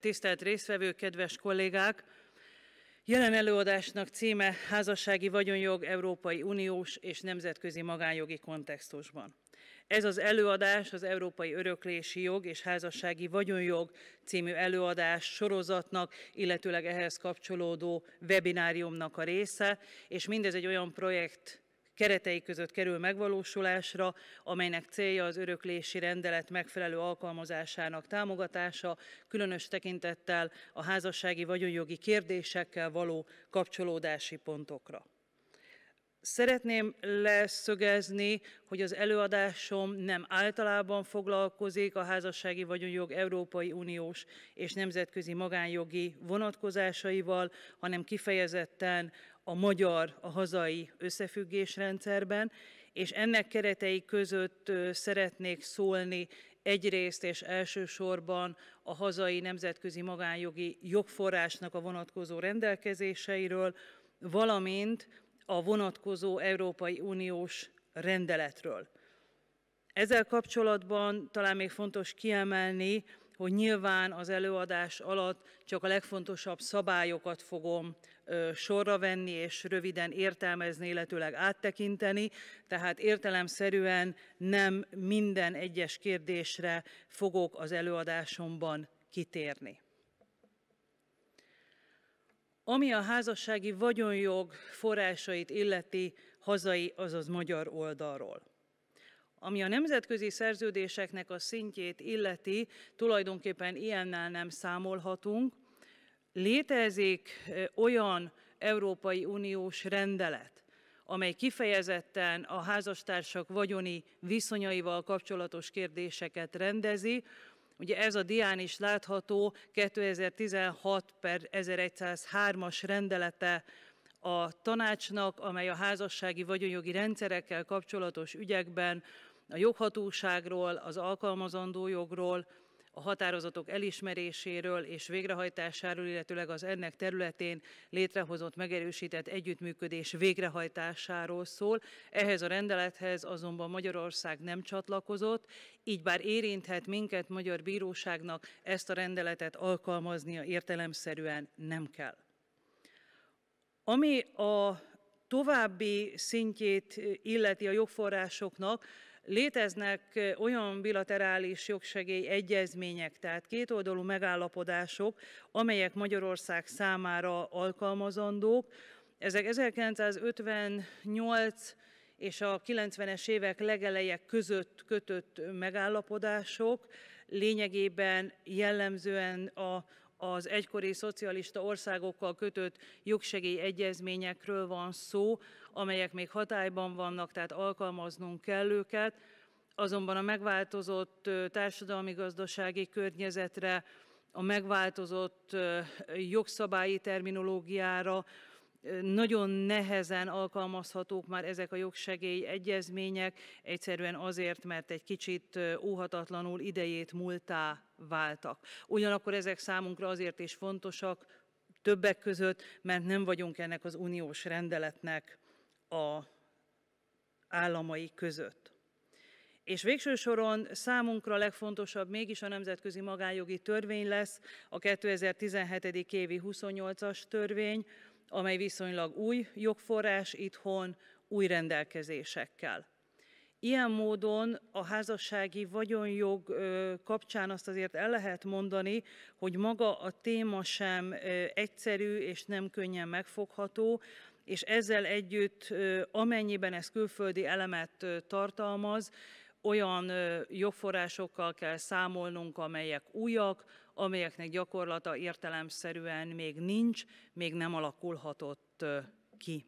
Tisztelt résztvevő, kedves kollégák! Jelen előadásnak címe Házassági vagyonjog Európai Uniós és Nemzetközi Magánjogi Kontextusban. Ez az előadás az Európai Öröklési Jog és Házassági Vagyonjog című előadás sorozatnak, illetőleg ehhez kapcsolódó webináriumnak a része, és mindez egy olyan projekt keretei között kerül megvalósulásra, amelynek célja az öröklési rendelet megfelelő alkalmazásának támogatása, különös tekintettel a házassági vagyonjogi kérdésekkel való kapcsolódási pontokra. Szeretném leszögezni, hogy az előadásom nem általában foglalkozik a házassági vagyonjog Európai Uniós és nemzetközi magánjogi vonatkozásaival, hanem kifejezetten a magyar, a hazai összefüggésrendszerben, és ennek keretei között szeretnék szólni egyrészt és elsősorban a hazai nemzetközi magánjogi jogforrásnak a vonatkozó rendelkezéseiről, valamint a vonatkozó Európai Uniós rendeletről. Ezzel kapcsolatban talán még fontos kiemelni, hogy nyilván az előadás alatt csak a legfontosabb szabályokat fogom sorra venni és röviden értelmezni, illetőleg áttekinteni, tehát értelemszerűen nem minden egyes kérdésre fogok az előadásomban kitérni. Ami a házassági vagyonjog forrásait illeti hazai, azaz magyar oldalról. Ami a nemzetközi szerződéseknek a szintjét illeti, tulajdonképpen ilyennel nem számolhatunk. Létezik olyan Európai Uniós rendelet, amely kifejezetten a házastársak vagyoni viszonyaival kapcsolatos kérdéseket rendezi. Ugye ez a dián is látható 2016 per 1103-as rendelete a tanácsnak, amely a házassági vagyonjogi rendszerekkel kapcsolatos ügyekben a joghatóságról, az alkalmazandó jogról, a határozatok elismeréséről és végrehajtásáról, illetőleg az ennek területén létrehozott megerősített együttműködés végrehajtásáról szól. Ehhez a rendelethez azonban Magyarország nem csatlakozott, így bár érinthet minket magyar bíróságnak ezt a rendeletet alkalmaznia értelemszerűen nem kell. Ami a további szintjét illeti a jogforrásoknak, Léteznek olyan bilaterális jogsegély egyezmények, tehát kétoldalú megállapodások, amelyek Magyarország számára alkalmazandók. Ezek 1958 és a 90-es évek legelejek között kötött megállapodások lényegében jellemzően a az egykori szocialista országokkal kötött jogsegély egyezményekről van szó, amelyek még hatályban vannak, tehát alkalmaznunk kell őket, azonban a megváltozott társadalmi-gazdasági környezetre, a megváltozott jogszabályi terminológiára, nagyon nehezen alkalmazhatók már ezek a jogsegély egyezmények, egyszerűen azért, mert egy kicsit óhatatlanul idejét múltá váltak. Ugyanakkor ezek számunkra azért is fontosak, többek között, mert nem vagyunk ennek az uniós rendeletnek a államai között. És végső soron számunkra legfontosabb mégis a nemzetközi magánjogi törvény lesz, a 2017. évi 28-as törvény, amely viszonylag új jogforrás itthon, új rendelkezésekkel. Ilyen módon a házassági vagyonjog kapcsán azt azért el lehet mondani, hogy maga a téma sem egyszerű és nem könnyen megfogható, és ezzel együtt, amennyiben ez külföldi elemet tartalmaz, olyan jogforrásokkal kell számolnunk, amelyek újak, amelyeknek gyakorlata értelemszerűen még nincs, még nem alakulhatott ki.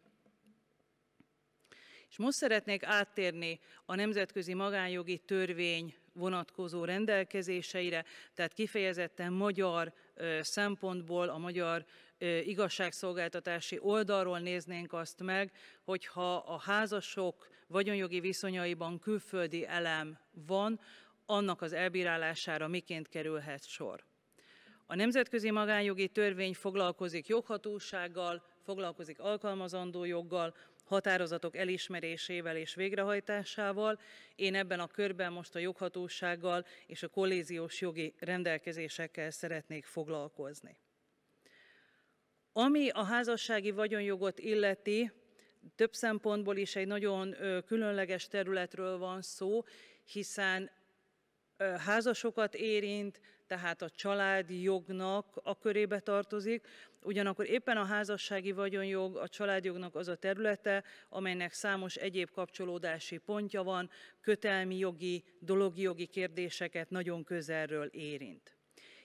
És most szeretnék áttérni a nemzetközi magánjogi törvény vonatkozó rendelkezéseire, tehát kifejezetten magyar szempontból, a magyar igazságszolgáltatási oldalról néznénk azt meg, hogyha a házasok vagyonjogi viszonyaiban külföldi elem van, annak az elbírálására miként kerülhet sor. A nemzetközi magánjogi törvény foglalkozik joghatósággal, foglalkozik alkalmazandó joggal, határozatok elismerésével és végrehajtásával. Én ebben a körben most a joghatósággal és a kolléziós jogi rendelkezésekkel szeretnék foglalkozni. Ami a házassági vagyonjogot illeti, több szempontból is egy nagyon különleges területről van szó, hiszen házasokat érint, tehát a családi jognak a körébe tartozik, ugyanakkor éppen a házassági vagyonjog a családjognak az a területe, amelynek számos egyéb kapcsolódási pontja van, kötelmi jogi, dologi jogi kérdéseket nagyon közelről érint.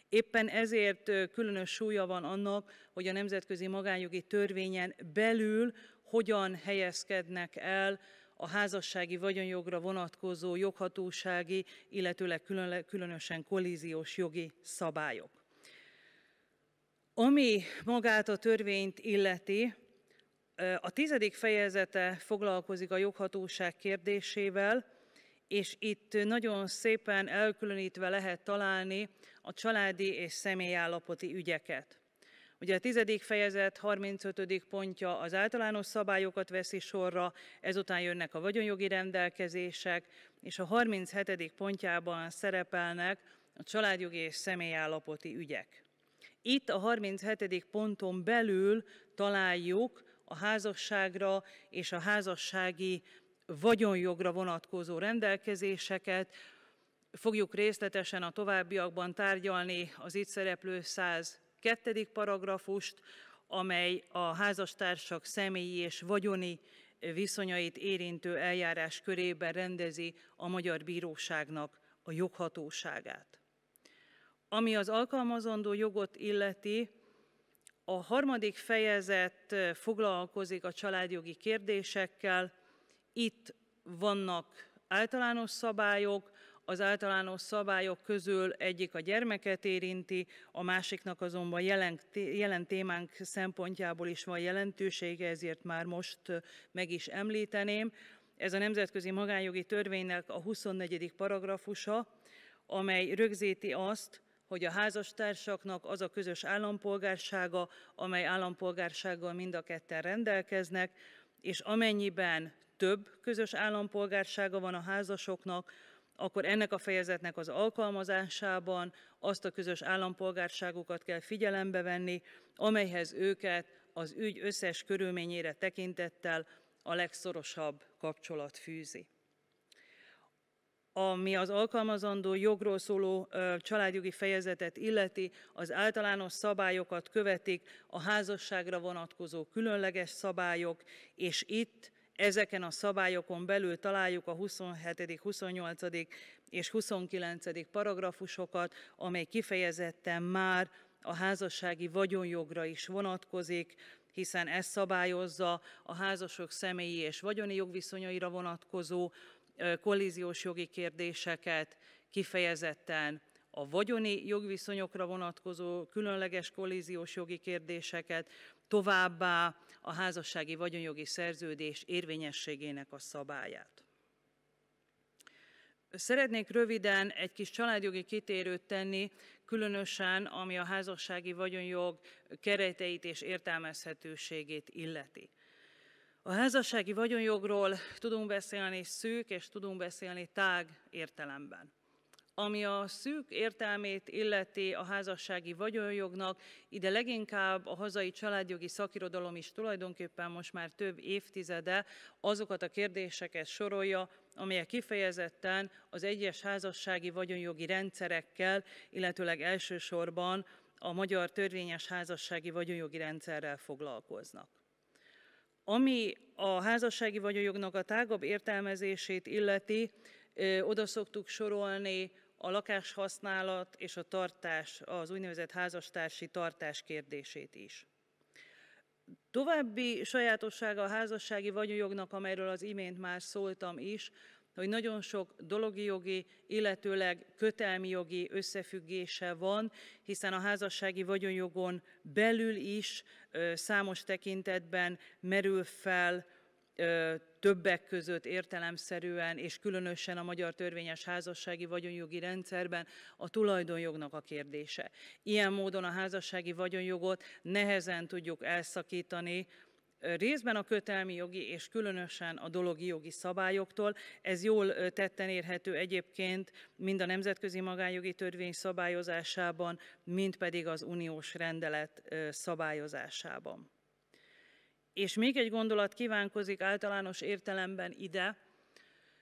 Éppen ezért különös súlya van annak, hogy a nemzetközi magánjogi törvényen belül hogyan helyezkednek el a házassági vagyonjogra vonatkozó joghatósági, illetőleg különösen kollíziós jogi szabályok. Ami magát a törvényt illeti, a tizedik fejezete foglalkozik a joghatóság kérdésével, és itt nagyon szépen elkülönítve lehet találni a családi és személyállapoti ügyeket. Ugye a tizedik fejezet 35. pontja az általános szabályokat veszi sorra, ezután jönnek a vagyonjogi rendelkezések, és a 37. pontjában szerepelnek a családjogi és személyállapoti ügyek. Itt a 37. ponton belül találjuk a házasságra és a házassági vagyonjogra vonatkozó rendelkezéseket, fogjuk részletesen a továbbiakban tárgyalni az itt szereplő 100 2. paragrafust, amely a házastársak személyi és vagyoni viszonyait érintő eljárás körében rendezi a Magyar Bíróságnak a joghatóságát. Ami az alkalmazandó jogot illeti, a harmadik fejezet foglalkozik a családjogi kérdésekkel. Itt vannak általános szabályok, az általános szabályok közül egyik a gyermeket érinti, a másiknak azonban jelen, jelen témánk szempontjából is van jelentősége, ezért már most meg is említeném. Ez a Nemzetközi Magánjogi Törvénynek a 24. paragrafusa, amely rögzíti azt, hogy a házastársaknak az a közös állampolgársága, amely állampolgársággal mind a ketten rendelkeznek, és amennyiben több közös állampolgársága van a házasoknak, akkor ennek a fejezetnek az alkalmazásában azt a közös állampolgárságukat kell figyelembe venni, amelyhez őket az ügy összes körülményére tekintettel a legszorosabb kapcsolat fűzi. Ami az alkalmazandó jogról szóló családjogi fejezetet illeti, az általános szabályokat követik a házasságra vonatkozó különleges szabályok, és itt Ezeken a szabályokon belül találjuk a 27., 28. és 29. paragrafusokat, amely kifejezetten már a házassági vagyonjogra is vonatkozik, hiszen ez szabályozza a házasok személyi és vagyoni jogviszonyaira vonatkozó kollíziós jogi kérdéseket, kifejezetten a vagyoni jogviszonyokra vonatkozó különleges kollíziós jogi kérdéseket, továbbá a házassági vagyonjogi szerződés érvényességének a szabályát. Szeretnék röviden egy kis családjogi kitérőt tenni, különösen ami a házassági vagyonjog kereteit és értelmezhetőségét illeti. A házassági vagyonjogról tudunk beszélni szűk és tudunk beszélni tág értelemben. Ami a szűk értelmét illeti a házassági vagyonjognak, ide leginkább a hazai családjogi szakirodalom is tulajdonképpen most már több évtizede azokat a kérdéseket sorolja, amelyek kifejezetten az egyes házassági vagyonjogi rendszerekkel, illetőleg elsősorban a magyar törvényes házassági vagyonjogi rendszerrel foglalkoznak. Ami a házassági vagyonjognak a tágabb értelmezését illeti, oda szoktuk sorolni a lakáshasználat és a tartás, az úgynevezett házastársi tartás kérdését is. További sajátossága a házassági vagyonjognak, amelyről az imént már szóltam is, hogy nagyon sok dologi jogi, illetőleg kötelmi jogi összefüggése van, hiszen a házassági vagyonjogon belül is számos tekintetben merül fel többek között értelemszerűen, és különösen a magyar törvényes házassági vagyonjogi rendszerben a tulajdonjognak a kérdése. Ilyen módon a házassági vagyonjogot nehezen tudjuk elszakítani részben a kötelmi jogi és különösen a dologi jogi szabályoktól. Ez jól tetten érhető egyébként mind a nemzetközi magánjogi törvény szabályozásában, mind pedig az uniós rendelet szabályozásában. És még egy gondolat kívánkozik általános értelemben ide.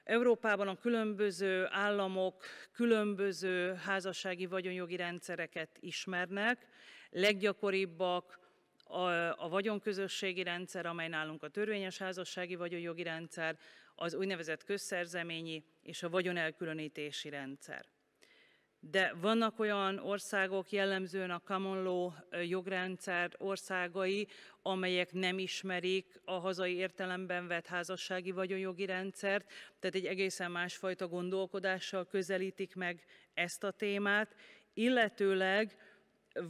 Európában a különböző államok különböző házassági vagyonjogi rendszereket ismernek. Leggyakoribbak a, a vagyonközösségi rendszer, amely nálunk a törvényes házassági vagyonjogi rendszer, az úgynevezett közszerzeményi és a vagyonelkülönítési rendszer de vannak olyan országok, jellemzően a common law jogrendszer országai, amelyek nem ismerik a hazai értelemben vett házassági vagyonjogi rendszert, tehát egy egészen másfajta gondolkodással közelítik meg ezt a témát, illetőleg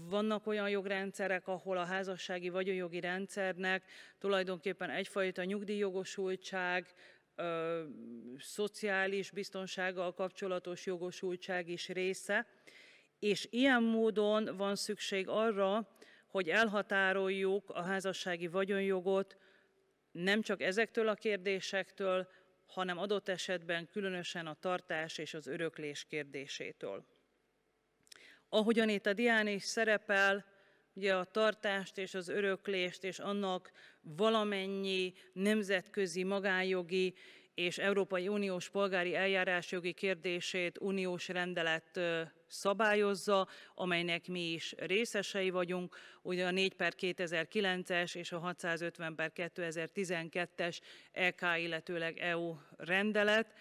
vannak olyan jogrendszerek, ahol a házassági vagyonjogi rendszernek tulajdonképpen egyfajta nyugdíjjogosultság, ö, szociális biztonsággal kapcsolatos jogosultság is része, és ilyen módon van szükség arra, hogy elhatároljuk a házassági vagyonjogot nem csak ezektől a kérdésektől, hanem adott esetben különösen a tartás és az öröklés kérdésétől. Ahogyan itt a dián is szerepel, ugye a tartást és az öröklést és annak valamennyi nemzetközi magánjogi és Európai Uniós polgári eljárásjogi kérdését uniós rendelet szabályozza, amelynek mi is részesei vagyunk, ugye a 4 per 2009-es és a 650 per 2012-es EK, illetőleg EU rendelet.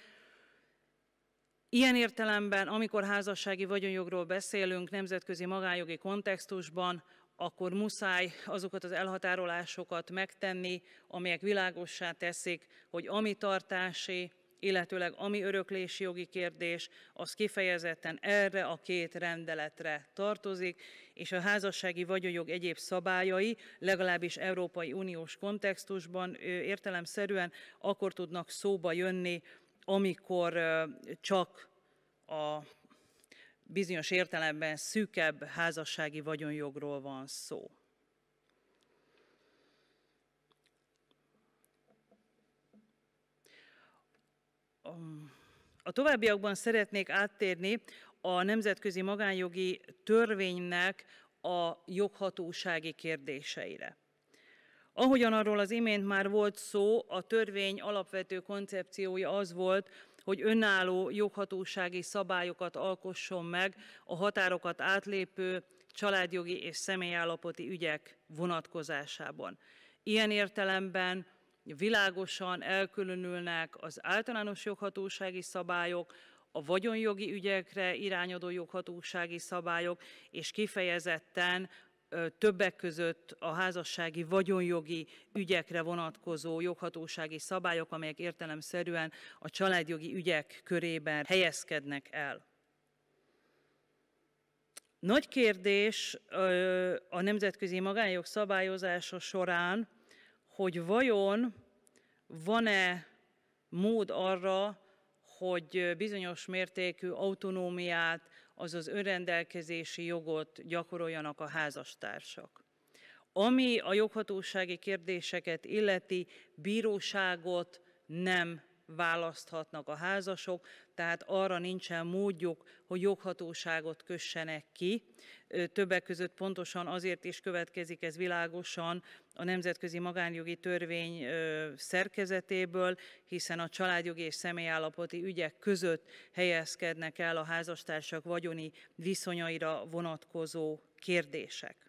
Ilyen értelemben, amikor házassági vagyonjogról beszélünk nemzetközi magánjogi kontextusban, akkor muszáj azokat az elhatárolásokat megtenni, amelyek világossá teszik, hogy ami tartási, illetőleg ami öröklési jogi kérdés, az kifejezetten erre a két rendeletre tartozik, és a házassági vagyonjog egyéb szabályai, legalábbis Európai Uniós kontextusban értelemszerűen akkor tudnak szóba jönni, amikor csak a bizonyos értelemben szűkebb házassági vagyonjogról van szó. A továbbiakban szeretnék áttérni a nemzetközi magánjogi törvénynek a joghatósági kérdéseire. Ahogyan arról az imént már volt szó, a törvény alapvető koncepciója az volt, hogy önálló joghatósági szabályokat alkosson meg a határokat átlépő családjogi és személyállapoti ügyek vonatkozásában. Ilyen értelemben világosan elkülönülnek az általános joghatósági szabályok, a vagyonjogi ügyekre irányadó joghatósági szabályok, és kifejezetten többek között a házassági vagyonjogi ügyekre vonatkozó joghatósági szabályok, amelyek értelemszerűen a családjogi ügyek körében helyezkednek el. Nagy kérdés a nemzetközi magánjog szabályozása során, hogy vajon van-e mód arra, hogy bizonyos mértékű autonómiát az az önrendelkezési jogot gyakoroljanak a házastársak. Ami a joghatósági kérdéseket illeti, bíróságot nem választhatnak a házasok, tehát arra nincsen módjuk, hogy joghatóságot kössenek ki. Többek között pontosan azért is következik ez világosan a Nemzetközi Magánjogi Törvény szerkezetéből, hiszen a családjogi és személyállapoti ügyek között helyezkednek el a házastársak vagyoni viszonyaira vonatkozó kérdések.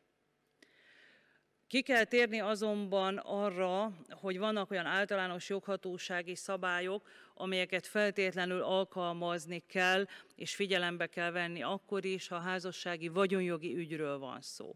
Ki kell térni azonban arra, hogy vannak olyan általános joghatósági szabályok, amelyeket feltétlenül alkalmazni kell, és figyelembe kell venni akkor is, ha házassági vagyonjogi ügyről van szó.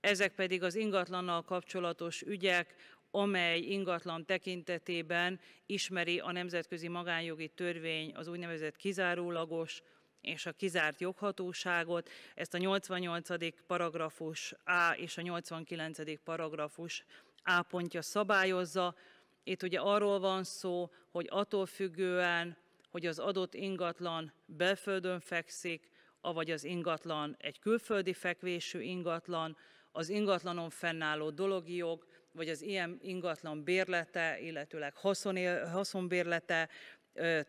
Ezek pedig az ingatlannal kapcsolatos ügyek, amely ingatlan tekintetében ismeri a nemzetközi magánjogi törvény az úgynevezett kizárólagos, és a kizárt joghatóságot. Ezt a 88. paragrafus A és a 89. paragrafus A pontja szabályozza. Itt ugye arról van szó, hogy attól függően, hogy az adott ingatlan belföldön fekszik, avagy az ingatlan egy külföldi fekvésű ingatlan, az ingatlanon fennálló dologi jog, vagy az ilyen ingatlan bérlete, illetőleg haszon, haszonbérlete,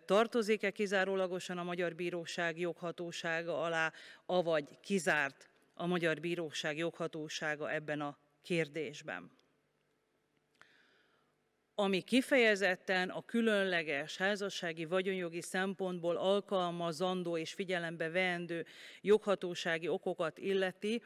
tartozik-e kizárólagosan a Magyar Bíróság joghatósága alá, avagy kizárt a Magyar Bíróság joghatósága ebben a kérdésben. Ami kifejezetten a különleges házassági vagyonjogi szempontból alkalmazandó és figyelembe veendő joghatósági okokat illeti,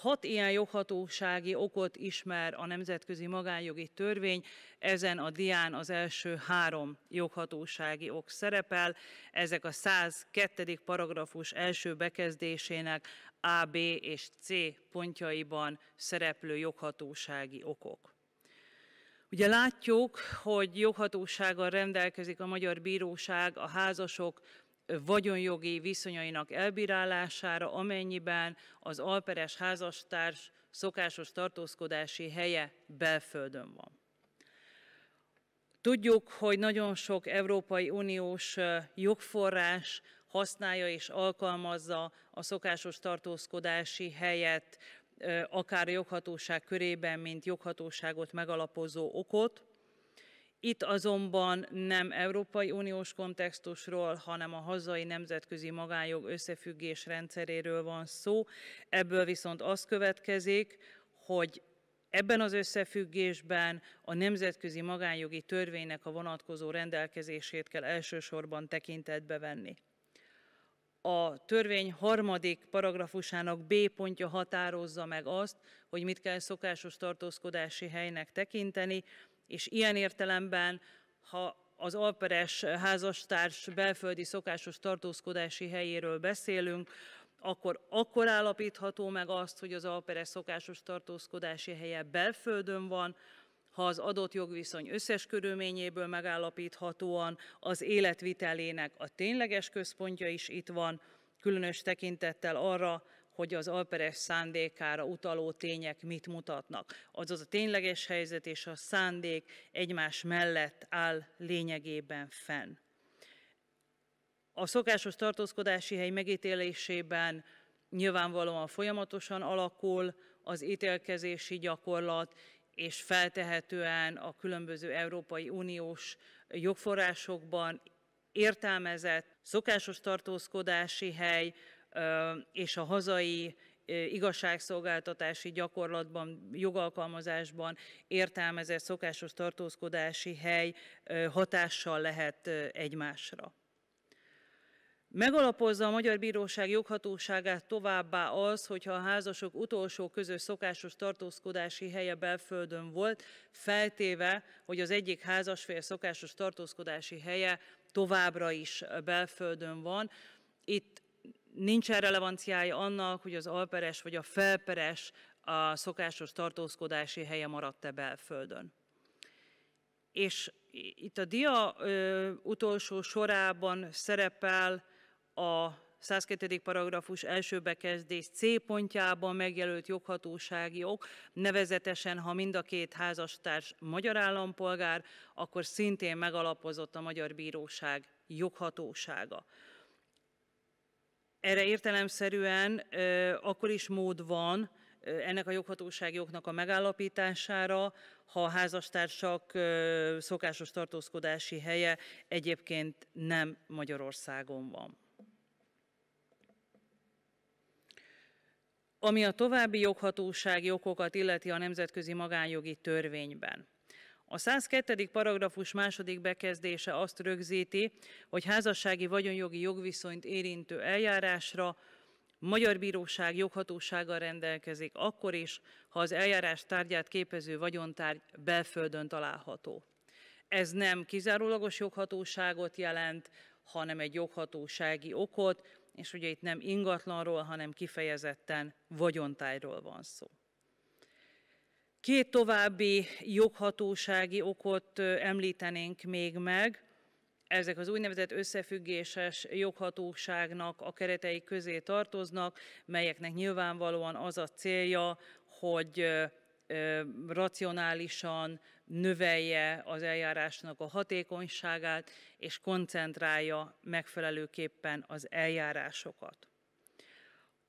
Hat ilyen joghatósági okot ismer a nemzetközi magánjogi törvény, ezen a dián az első három joghatósági ok szerepel. Ezek a 102. paragrafus első bekezdésének A, B és C pontjaiban szereplő joghatósági okok. Ugye látjuk, hogy joghatósággal rendelkezik a Magyar Bíróság a házasok vagyonjogi viszonyainak elbírálására, amennyiben az alperes házastárs szokásos tartózkodási helye belföldön van. Tudjuk, hogy nagyon sok Európai Uniós jogforrás használja és alkalmazza a szokásos tartózkodási helyet, akár a joghatóság körében, mint joghatóságot megalapozó okot. Itt azonban nem Európai Uniós kontextusról, hanem a hazai nemzetközi magánjog összefüggés rendszeréről van szó. Ebből viszont az következik, hogy Ebben az összefüggésben a nemzetközi magánjogi törvénynek a vonatkozó rendelkezését kell elsősorban tekintetbe venni. A törvény harmadik paragrafusának B pontja határozza meg azt, hogy mit kell szokásos tartózkodási helynek tekinteni, és ilyen értelemben, ha az alperes házastárs belföldi szokásos tartózkodási helyéről beszélünk, akkor akkor állapítható meg azt, hogy az alperes szokásos tartózkodási helye belföldön van, ha az adott jogviszony összes körülményéből megállapíthatóan az életvitelének a tényleges központja is itt van, különös tekintettel arra, hogy az alperes szándékára utaló tények mit mutatnak. Azaz a tényleges helyzet és a szándék egymás mellett áll lényegében fenn. A szokásos tartózkodási hely megítélésében nyilvánvalóan folyamatosan alakul az ítélkezési gyakorlat, és feltehetően a különböző Európai Uniós jogforrásokban értelmezett szokásos tartózkodási hely és a hazai igazságszolgáltatási gyakorlatban, jogalkalmazásban értelmezett szokásos tartózkodási hely hatással lehet egymásra. Megalapozza a Magyar Bíróság joghatóságát továbbá az, hogyha a házasok utolsó közös szokásos tartózkodási helye belföldön volt, feltéve, hogy az egyik házasfél szokásos tartózkodási helye továbbra is belföldön van. Itt nincsen relevanciája annak, hogy az alperes vagy a felperes a szokásos tartózkodási helye maradt-e belföldön. És itt a dia ö, utolsó sorában szerepel a 102. paragrafus első bekezdés C pontjában megjelölt joghatósági ok, nevezetesen, ha mind a két házastárs magyar állampolgár, akkor szintén megalapozott a Magyar Bíróság joghatósága. Erre értelemszerűen akkor is mód van ennek a joghatósági oknak a megállapítására, ha a házastársak szokásos tartózkodási helye egyébként nem Magyarországon van. Ami a további joghatósági okokat illeti a nemzetközi magánjogi törvényben. A 102. paragrafus második bekezdése azt rögzíti, hogy házassági vagyonjogi jogviszonyt érintő eljárásra magyar bíróság joghatósággal rendelkezik akkor is, ha az eljárás tárgyát képező vagyontárgy belföldön található. Ez nem kizárólagos joghatóságot jelent, hanem egy joghatósági okot, és ugye itt nem ingatlanról, hanem kifejezetten vagyontájról van szó. Két további joghatósági okot említenénk még meg. Ezek az úgynevezett összefüggéses joghatóságnak a keretei közé tartoznak, melyeknek nyilvánvalóan az a célja, hogy racionálisan növelje az eljárásnak a hatékonyságát, és koncentrálja megfelelőképpen az eljárásokat.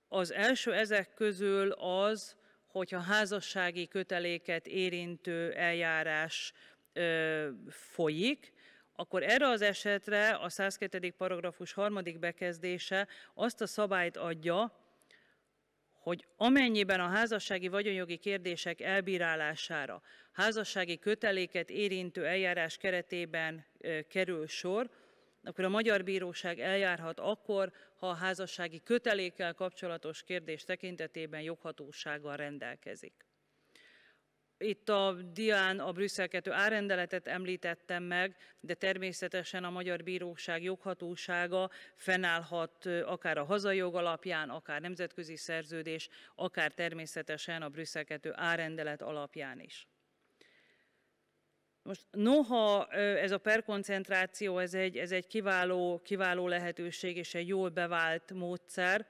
Az első ezek közül az, hogyha házassági köteléket érintő eljárás ö, folyik, akkor erre az esetre a 102. paragrafus harmadik bekezdése azt a szabályt adja, hogy amennyiben a házassági vagyonjogi kérdések elbírálására házassági köteléket érintő eljárás keretében kerül sor, akkor a magyar bíróság eljárhat akkor, ha a házassági kötelékkel kapcsolatos kérdés tekintetében joghatósággal rendelkezik. Itt a dián a Brüsszel 2 árendeletet említettem meg, de természetesen a Magyar Bíróság joghatósága fennállhat akár a hazai jog alapján, akár nemzetközi szerződés, akár természetesen a Brüsszel 2 árendelet alapján is. Most noha ez a perkoncentráció, ez egy, ez egy kiváló, kiváló lehetőség és egy jól bevált módszer,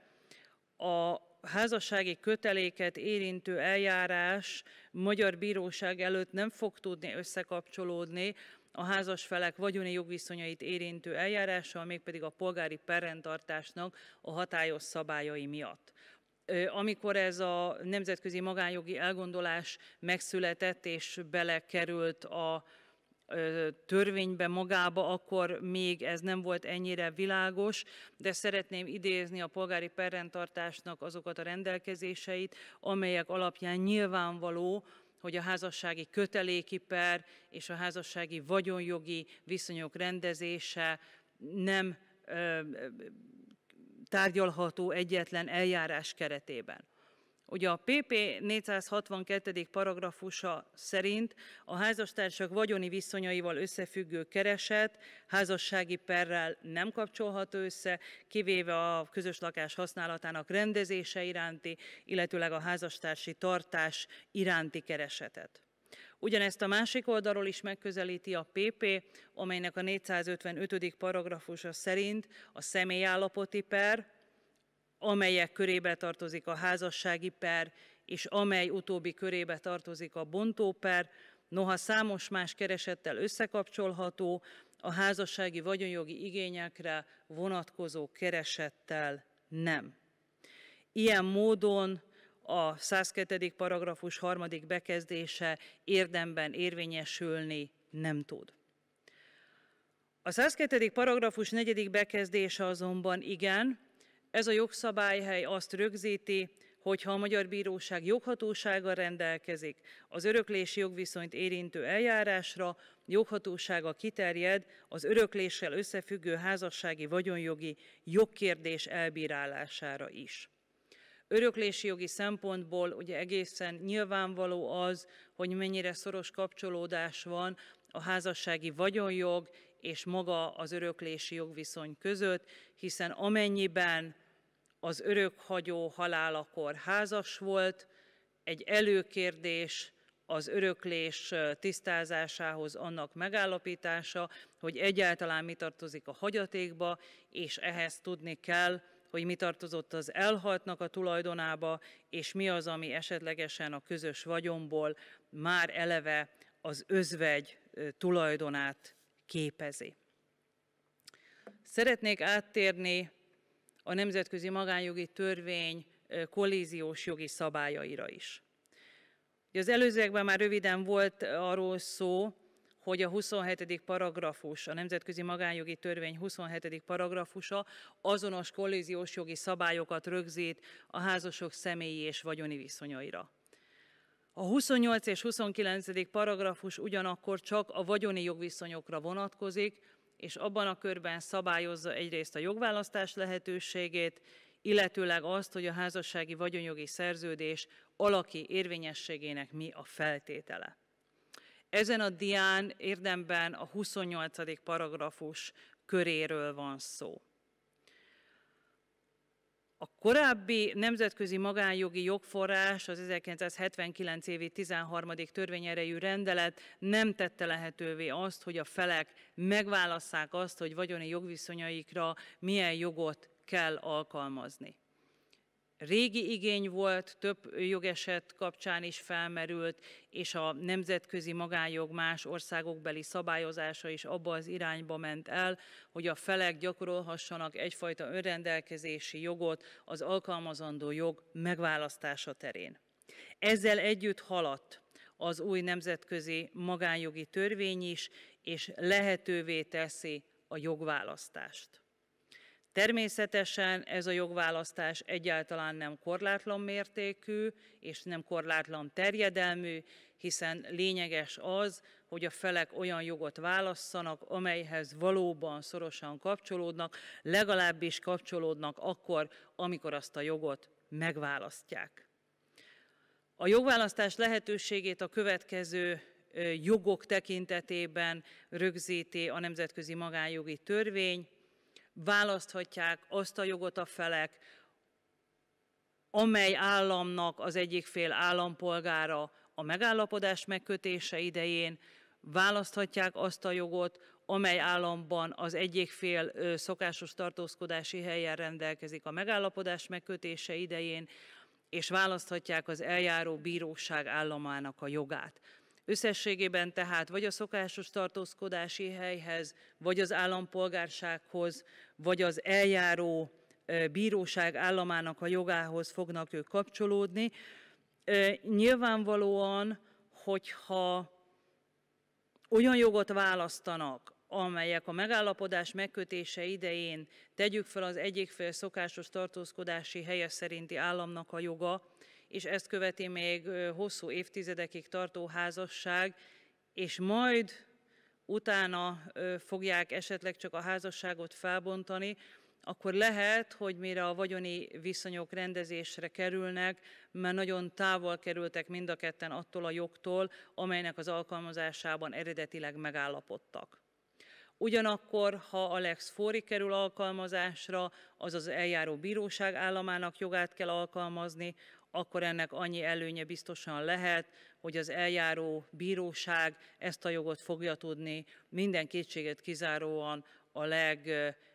a házassági köteléket érintő eljárás magyar bíróság előtt nem fog tudni összekapcsolódni a felek vagyoni jogviszonyait érintő eljárással, mégpedig a polgári perrendtartásnak a hatályos szabályai miatt amikor ez a nemzetközi magánjogi elgondolás megszületett és belekerült a törvénybe magába, akkor még ez nem volt ennyire világos, de szeretném idézni a polgári perrendtartásnak azokat a rendelkezéseit, amelyek alapján nyilvánvaló, hogy a házassági köteléki per és a házassági vagyonjogi viszonyok rendezése nem tárgyalható egyetlen eljárás keretében. Ugye a PP 462. paragrafusa szerint a házastársak vagyoni viszonyaival összefüggő kereset házassági perrel nem kapcsolható össze, kivéve a közös lakás használatának rendezése iránti, illetőleg a házastársi tartás iránti keresetet. Ugyanezt a másik oldalról is megközelíti a PP, amelynek a 455. paragrafusa szerint a személyállapoti per, amelyek körébe tartozik a házassági per, és amely utóbbi körébe tartozik a bontóper, noha számos más keresettel összekapcsolható, a házassági vagyonjogi igényekre vonatkozó keresettel nem. Ilyen módon a 102. paragrafus harmadik bekezdése érdemben érvényesülni nem tud. A 102. paragrafus negyedik bekezdése azonban igen, ez a jogszabályhely azt rögzíti, hogy ha a Magyar Bíróság joghatósága rendelkezik az öröklési jogviszonyt érintő eljárásra, joghatósága kiterjed az örökléssel összefüggő házassági vagyonjogi jogkérdés elbírálására is. Öröklési jogi szempontból ugye egészen nyilvánvaló az, hogy mennyire szoros kapcsolódás van a házassági vagyonjog és maga az öröklési jogviszony között, hiszen amennyiben az örökhagyó halálakor házas volt, egy előkérdés az öröklés tisztázásához, annak megállapítása, hogy egyáltalán mi tartozik a hagyatékba, és ehhez tudni kell, hogy mi tartozott az elhaltnak a tulajdonába, és mi az, ami esetlegesen a közös vagyomból már eleve az özvegy tulajdonát képezi. Szeretnék áttérni a nemzetközi magánjogi törvény kollíziós jogi szabályaira is. Az előzőekben már röviden volt arról szó, hogy a 27. paragrafus, a Nemzetközi Magánjogi Törvény 27. paragrafusa azonos kollíziós jogi szabályokat rögzít a házasok személyi és vagyoni viszonyaira. A 28 és 29. paragrafus ugyanakkor csak a vagyoni jogviszonyokra vonatkozik, és abban a körben szabályozza egyrészt a jogválasztás lehetőségét, illetőleg azt, hogy a házassági vagyonjogi szerződés alaki érvényességének mi a feltétele. Ezen a dián érdemben a 28. paragrafus köréről van szó. A korábbi nemzetközi magánjogi jogforrás, az 1979 évi 13. törvényerejű rendelet nem tette lehetővé azt, hogy a felek megválasszák azt, hogy vagyoni jogviszonyaikra milyen jogot kell alkalmazni régi igény volt, több jogeset kapcsán is felmerült, és a nemzetközi magánjog más országokbeli szabályozása is abba az irányba ment el, hogy a felek gyakorolhassanak egyfajta önrendelkezési jogot az alkalmazandó jog megválasztása terén. Ezzel együtt haladt az új nemzetközi magánjogi törvény is, és lehetővé teszi a jogválasztást. Természetesen ez a jogválasztás egyáltalán nem korlátlan mértékű és nem korlátlan terjedelmű, hiszen lényeges az, hogy a felek olyan jogot válasszanak, amelyhez valóban szorosan kapcsolódnak, legalábbis kapcsolódnak akkor, amikor azt a jogot megválasztják. A jogválasztás lehetőségét a következő jogok tekintetében rögzíti a Nemzetközi Magánjogi Törvény, választhatják azt a jogot a felek, amely államnak az egyik fél állampolgára a megállapodás megkötése idején, választhatják azt a jogot, amely államban az egyik fél szokásos tartózkodási helyen rendelkezik a megállapodás megkötése idején, és választhatják az eljáró bíróság államának a jogát. Összességében tehát vagy a szokásos tartózkodási helyhez, vagy az állampolgársághoz vagy az eljáró bíróság államának a jogához fognak ők kapcsolódni. Nyilvánvalóan, hogyha olyan jogot választanak, amelyek a megállapodás megkötése idején tegyük fel az egyik fél szokásos tartózkodási helye szerinti államnak a joga, és ezt követi még hosszú évtizedekig tartó házasság, és majd utána fogják esetleg csak a házasságot felbontani, akkor lehet, hogy mire a vagyoni viszonyok rendezésre kerülnek, mert nagyon távol kerültek mind a ketten attól a jogtól, amelynek az alkalmazásában eredetileg megállapodtak. Ugyanakkor, ha a lex fori kerül alkalmazásra, azaz eljáró bíróság államának jogát kell alkalmazni, akkor ennek annyi előnye biztosan lehet, hogy az eljáró bíróság ezt a jogot fogja tudni minden kétséget kizáróan a leg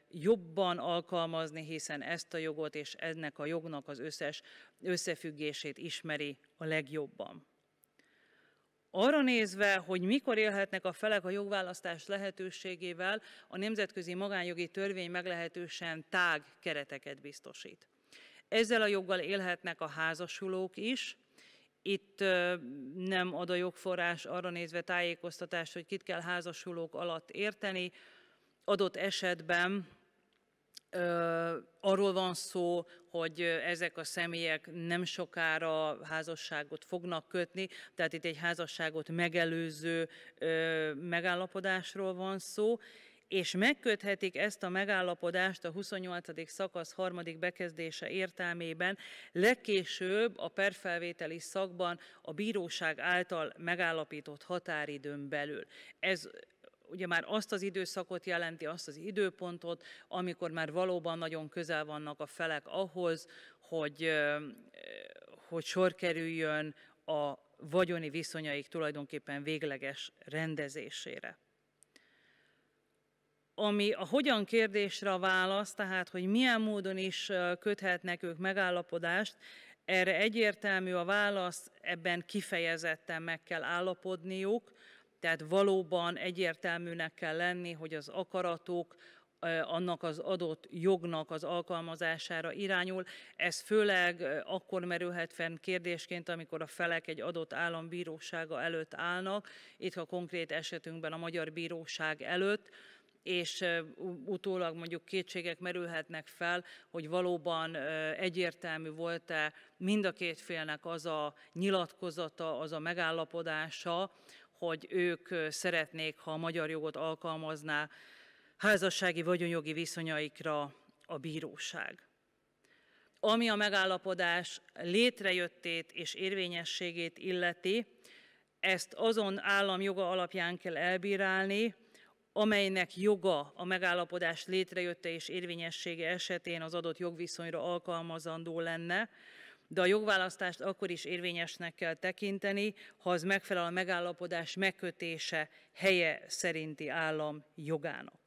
jobban alkalmazni, hiszen ezt a jogot és ennek a jognak az összes összefüggését ismeri a legjobban. Arra nézve, hogy mikor élhetnek a felek a jogválasztás lehetőségével, a nemzetközi magánjogi törvény meglehetősen tág kereteket biztosít. Ezzel a joggal élhetnek a házasulók is, itt nem ad a jogforrás arra nézve tájékoztatást, hogy kit kell házasulók alatt érteni. Adott esetben arról van szó, hogy ezek a személyek nem sokára házasságot fognak kötni, tehát itt egy házasságot megelőző megállapodásról van szó, és megköthetik ezt a megállapodást a 28. szakasz harmadik bekezdése értelmében legkésőbb a perfelvételi szakban a bíróság által megállapított határidőn belül. Ez ugye már azt az időszakot jelenti, azt az időpontot, amikor már valóban nagyon közel vannak a felek ahhoz, hogy, hogy sor kerüljön a vagyoni viszonyaik tulajdonképpen végleges rendezésére ami a hogyan kérdésre a válasz, tehát hogy milyen módon is köthetnek ők megállapodást, erre egyértelmű a válasz, ebben kifejezetten meg kell állapodniuk, tehát valóban egyértelműnek kell lenni, hogy az akaratok annak az adott jognak az alkalmazására irányul. Ez főleg akkor merülhet fenn kérdésként, amikor a felek egy adott állambírósága előtt állnak, itt a konkrét esetünkben a Magyar Bíróság előtt, és utólag mondjuk kétségek merülhetnek fel, hogy valóban egyértelmű volt-e mind a két félnek az a nyilatkozata, az a megállapodása, hogy ők szeretnék, ha a magyar jogot alkalmazná házassági vagyonjogi viszonyaikra a bíróság. Ami a megállapodás létrejöttét és érvényességét illeti, ezt azon állam joga alapján kell elbírálni, amelynek joga a megállapodás létrejötte és érvényessége esetén az adott jogviszonyra alkalmazandó lenne, de a jogválasztást akkor is érvényesnek kell tekinteni, ha az megfelel a megállapodás megkötése helye szerinti állam jogának.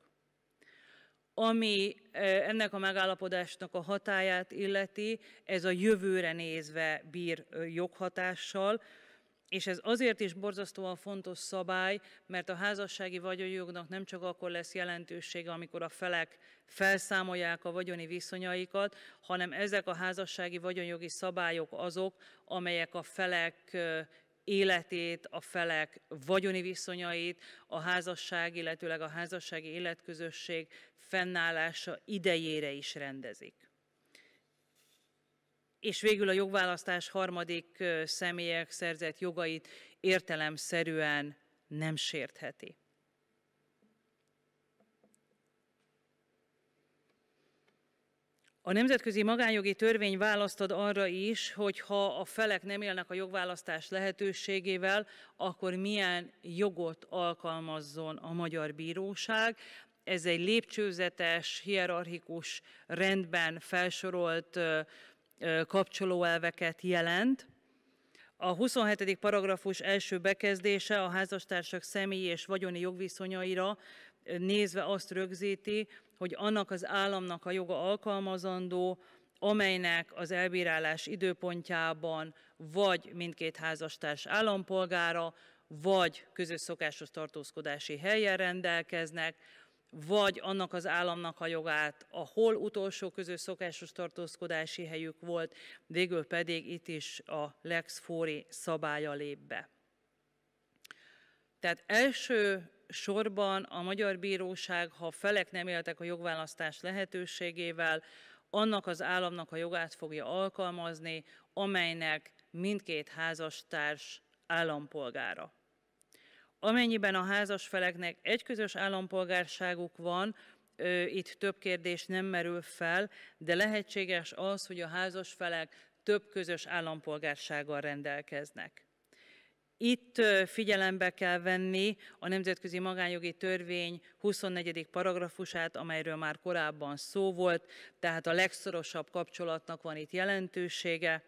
Ami e, ennek a megállapodásnak a hatáját illeti, ez a jövőre nézve bír joghatással, és ez azért is borzasztóan fontos szabály, mert a házassági vagyonjognak nem csak akkor lesz jelentősége, amikor a felek felszámolják a vagyoni viszonyaikat, hanem ezek a házassági vagyonjogi szabályok azok, amelyek a felek életét, a felek vagyoni viszonyait, a házasság, illetőleg a házassági életközösség fennállása idejére is rendezik és végül a jogválasztás harmadik személyek szerzett jogait értelemszerűen nem sértheti. A nemzetközi magánjogi törvény választad arra is, hogy ha a felek nem élnek a jogválasztás lehetőségével, akkor milyen jogot alkalmazzon a magyar bíróság. Ez egy lépcsőzetes, hierarchikus rendben felsorolt kapcsolóelveket jelent. A 27. paragrafus első bekezdése a házastársak személyi és vagyoni jogviszonyaira nézve azt rögzíti, hogy annak az államnak a joga alkalmazandó, amelynek az elbírálás időpontjában vagy mindkét házastárs állampolgára, vagy közös szokásos tartózkodási helyen rendelkeznek, vagy annak az államnak a jogát, ahol utolsó közös szokásos tartózkodási helyük volt, végül pedig itt is a lex Fóri szabálya lép be. Tehát első sorban a magyar bíróság, ha felek nem éltek a jogválasztás lehetőségével, annak az államnak a jogát fogja alkalmazni, amelynek mindkét házastárs állampolgára. Amennyiben a feleknek egy közös állampolgárságuk van, itt több kérdés nem merül fel, de lehetséges az, hogy a felek több közös állampolgársággal rendelkeznek. Itt figyelembe kell venni a Nemzetközi Magánjogi Törvény 24. paragrafusát, amelyről már korábban szó volt, tehát a legszorosabb kapcsolatnak van itt jelentősége.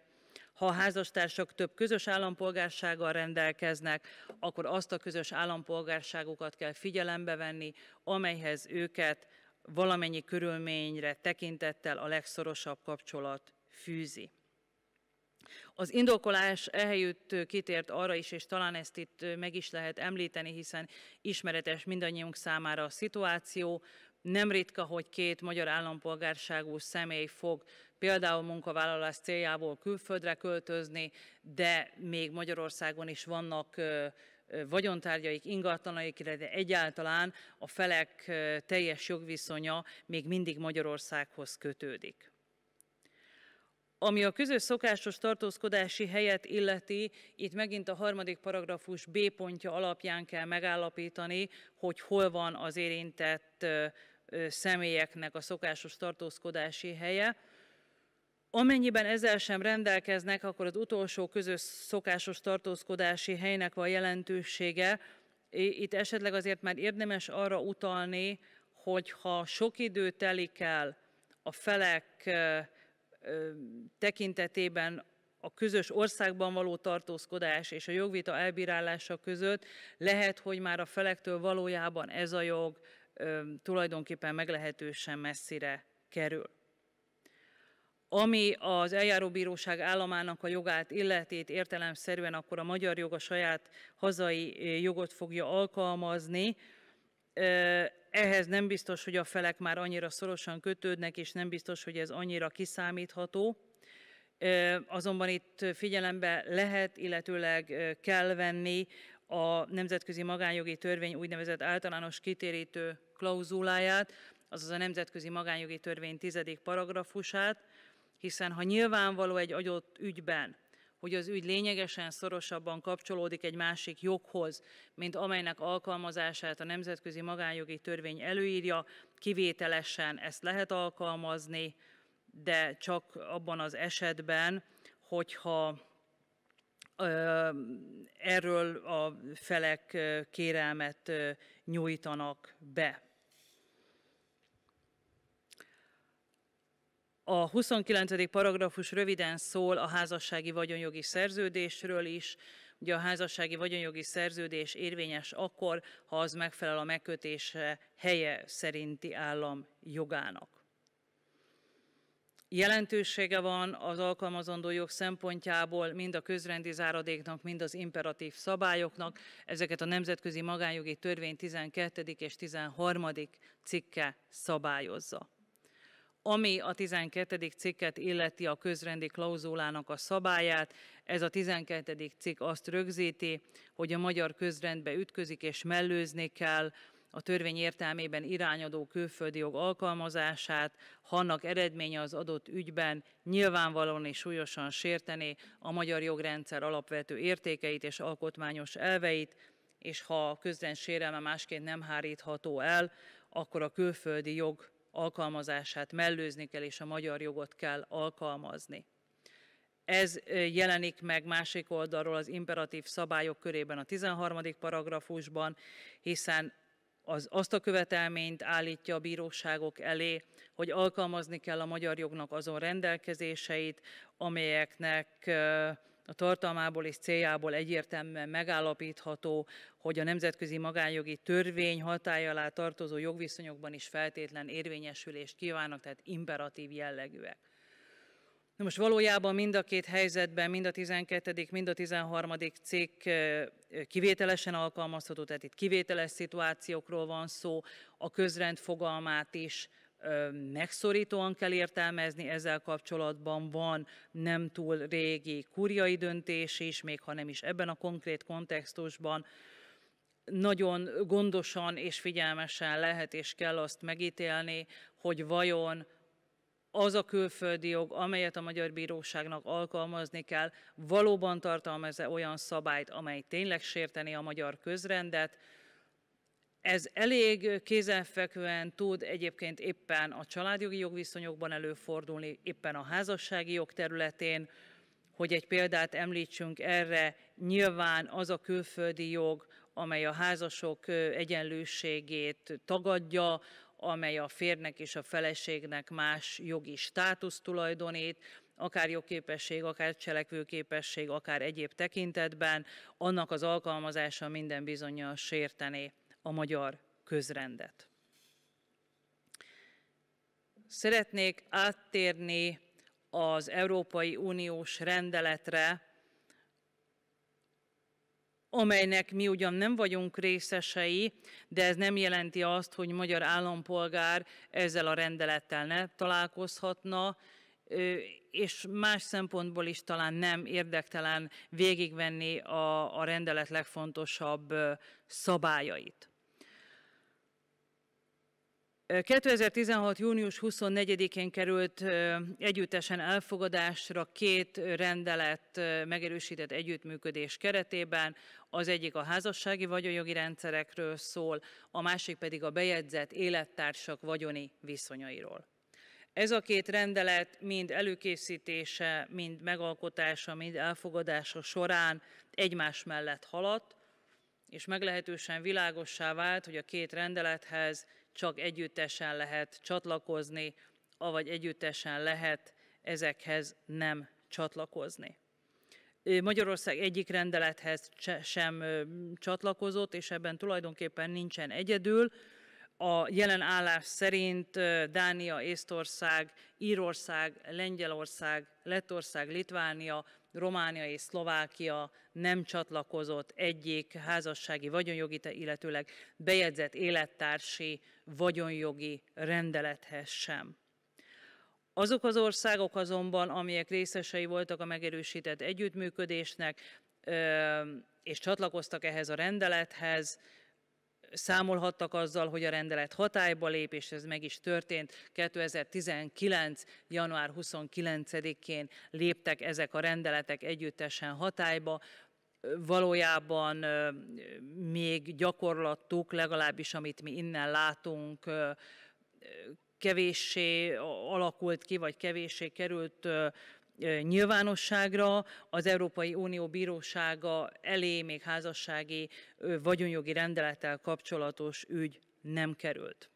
Ha a házastársak több közös állampolgársággal rendelkeznek, akkor azt a közös állampolgárságukat kell figyelembe venni, amelyhez őket valamennyi körülményre tekintettel a legszorosabb kapcsolat fűzi. Az indokolás ehelyütt kitért arra is, és talán ezt itt meg is lehet említeni, hiszen ismeretes mindannyiunk számára a szituáció. Nem ritka, hogy két magyar állampolgárságú személy fog például munkavállalás céljából külföldre költözni, de még Magyarországon is vannak vagyontárgyaik, ingatlanaik, illetve egyáltalán a felek teljes jogviszonya még mindig Magyarországhoz kötődik. Ami a közös szokásos tartózkodási helyet illeti, itt megint a harmadik paragrafus B pontja alapján kell megállapítani, hogy hol van az érintett személyeknek a szokásos tartózkodási helye. Amennyiben ezzel sem rendelkeznek, akkor az utolsó közös szokásos tartózkodási helynek van jelentősége. Itt esetleg azért már érdemes arra utalni, hogy ha sok idő telik el a felek tekintetében a közös országban való tartózkodás és a jogvita elbírálása között lehet, hogy már a felektől valójában ez a jog tulajdonképpen meglehetősen messzire kerül. Ami az eljáróbíróság államának a jogát illetét értelemszerűen, akkor a magyar jog a saját hazai jogot fogja alkalmazni. Ehhez nem biztos, hogy a felek már annyira szorosan kötődnek, és nem biztos, hogy ez annyira kiszámítható. Azonban itt figyelembe lehet, illetőleg kell venni a Nemzetközi Magánjogi Törvény úgynevezett általános kitérítő klauzuláját, azaz a Nemzetközi Magánjogi Törvény tizedik paragrafusát, hiszen ha nyilvánvaló egy adott ügyben, hogy az ügy lényegesen szorosabban kapcsolódik egy másik joghoz, mint amelynek alkalmazását a nemzetközi magánjogi törvény előírja, kivételesen ezt lehet alkalmazni, de csak abban az esetben, hogyha erről a felek kérelmet nyújtanak be. A 29. paragrafus röviden szól a házassági vagyonjogi szerződésről is. Ugye a házassági vagyonjogi szerződés érvényes akkor, ha az megfelel a megkötése helye szerinti állam jogának. Jelentősége van az alkalmazandó jog szempontjából mind a közrendi záradéknak, mind az imperatív szabályoknak. Ezeket a Nemzetközi Magánjogi Törvény 12. és 13. cikke szabályozza. Ami a 12. cikket illeti a közrendi klauzulának a szabályát, ez a 12. cikk azt rögzíti, hogy a magyar közrendbe ütközik és mellőzni kell a törvény értelmében irányadó külföldi jog alkalmazását, ha annak eredménye az adott ügyben nyilvánvalóan és súlyosan sérteni a magyar jogrendszer alapvető értékeit és alkotmányos elveit, és ha a közrend sérelme másként nem hárítható el, akkor a külföldi jog alkalmazását mellőzni kell, és a magyar jogot kell alkalmazni. Ez jelenik meg másik oldalról az imperatív szabályok körében a 13. paragrafusban, hiszen az azt a követelményt állítja a bíróságok elé, hogy alkalmazni kell a magyar jognak azon rendelkezéseit, amelyeknek a tartalmából és céljából egyértelműen megállapítható, hogy a nemzetközi magánjogi törvény hatája alá tartozó jogviszonyokban is feltétlen érvényesülést kívánnak, tehát imperatív jellegűek. Na most valójában mind a két helyzetben, mind a 12. mind a 13. cikk kivételesen alkalmazható, tehát itt kivételes szituációkról van szó, a közrend fogalmát is megszorítóan kell értelmezni ezzel kapcsolatban. Van nem túl régi kuriai döntés is, még ha nem is ebben a konkrét kontextusban. Nagyon gondosan és figyelmesen lehet és kell azt megítélni, hogy vajon az a külföldi jog, amelyet a magyar bíróságnak alkalmazni kell, valóban tartalmaz-e olyan szabályt, amely tényleg sérteni a magyar közrendet, ez elég kézenfekvően tud egyébként éppen a családjogi jogviszonyokban előfordulni, éppen a házassági jog területén, hogy egy példát említsünk erre, nyilván az a külföldi jog, amely a házasok egyenlőségét tagadja, amely a férnek és a feleségnek más jogi státusz tulajdonít, akár jogképesség, akár cselekvőképesség, akár egyéb tekintetben, annak az alkalmazása minden bizonyal sértené a magyar közrendet. Szeretnék áttérni az Európai Uniós rendeletre, amelynek mi ugyan nem vagyunk részesei, de ez nem jelenti azt, hogy magyar állampolgár ezzel a rendelettel ne találkozhatna, és más szempontból is talán nem érdektelen végigvenni a, a rendelet legfontosabb szabályait. 2016. június 24-én került együttesen elfogadásra két rendelet megerősített együttműködés keretében. Az egyik a házassági vagyonjogi rendszerekről szól, a másik pedig a bejegyzett élettársak vagyoni viszonyairól. Ez a két rendelet mind előkészítése, mind megalkotása, mind elfogadása során egymás mellett haladt, és meglehetősen világossá vált, hogy a két rendelethez csak együttesen lehet csatlakozni, avagy együttesen lehet ezekhez nem csatlakozni. Magyarország egyik rendelethez sem csatlakozott, és ebben tulajdonképpen nincsen egyedül. A jelen állás szerint Dánia, Észtország, Írország, Lengyelország, Lettország, Litvánia, Románia és Szlovákia nem csatlakozott egyik házassági vagyonjogi, illetőleg bejegyzett élettársi vagyonjogi rendelethez sem. Azok az országok azonban, amelyek részesei voltak a megerősített együttműködésnek, és csatlakoztak ehhez a rendelethez, számolhattak azzal, hogy a rendelet hatályba lép, és ez meg is történt. 2019. január 29-én léptek ezek a rendeletek együttesen hatályba valójában még gyakorlatuk, legalábbis amit mi innen látunk, kevéssé alakult ki, vagy kevéssé került nyilvánosságra, az Európai Unió Bírósága elé még házassági vagyonjogi rendelettel kapcsolatos ügy nem került.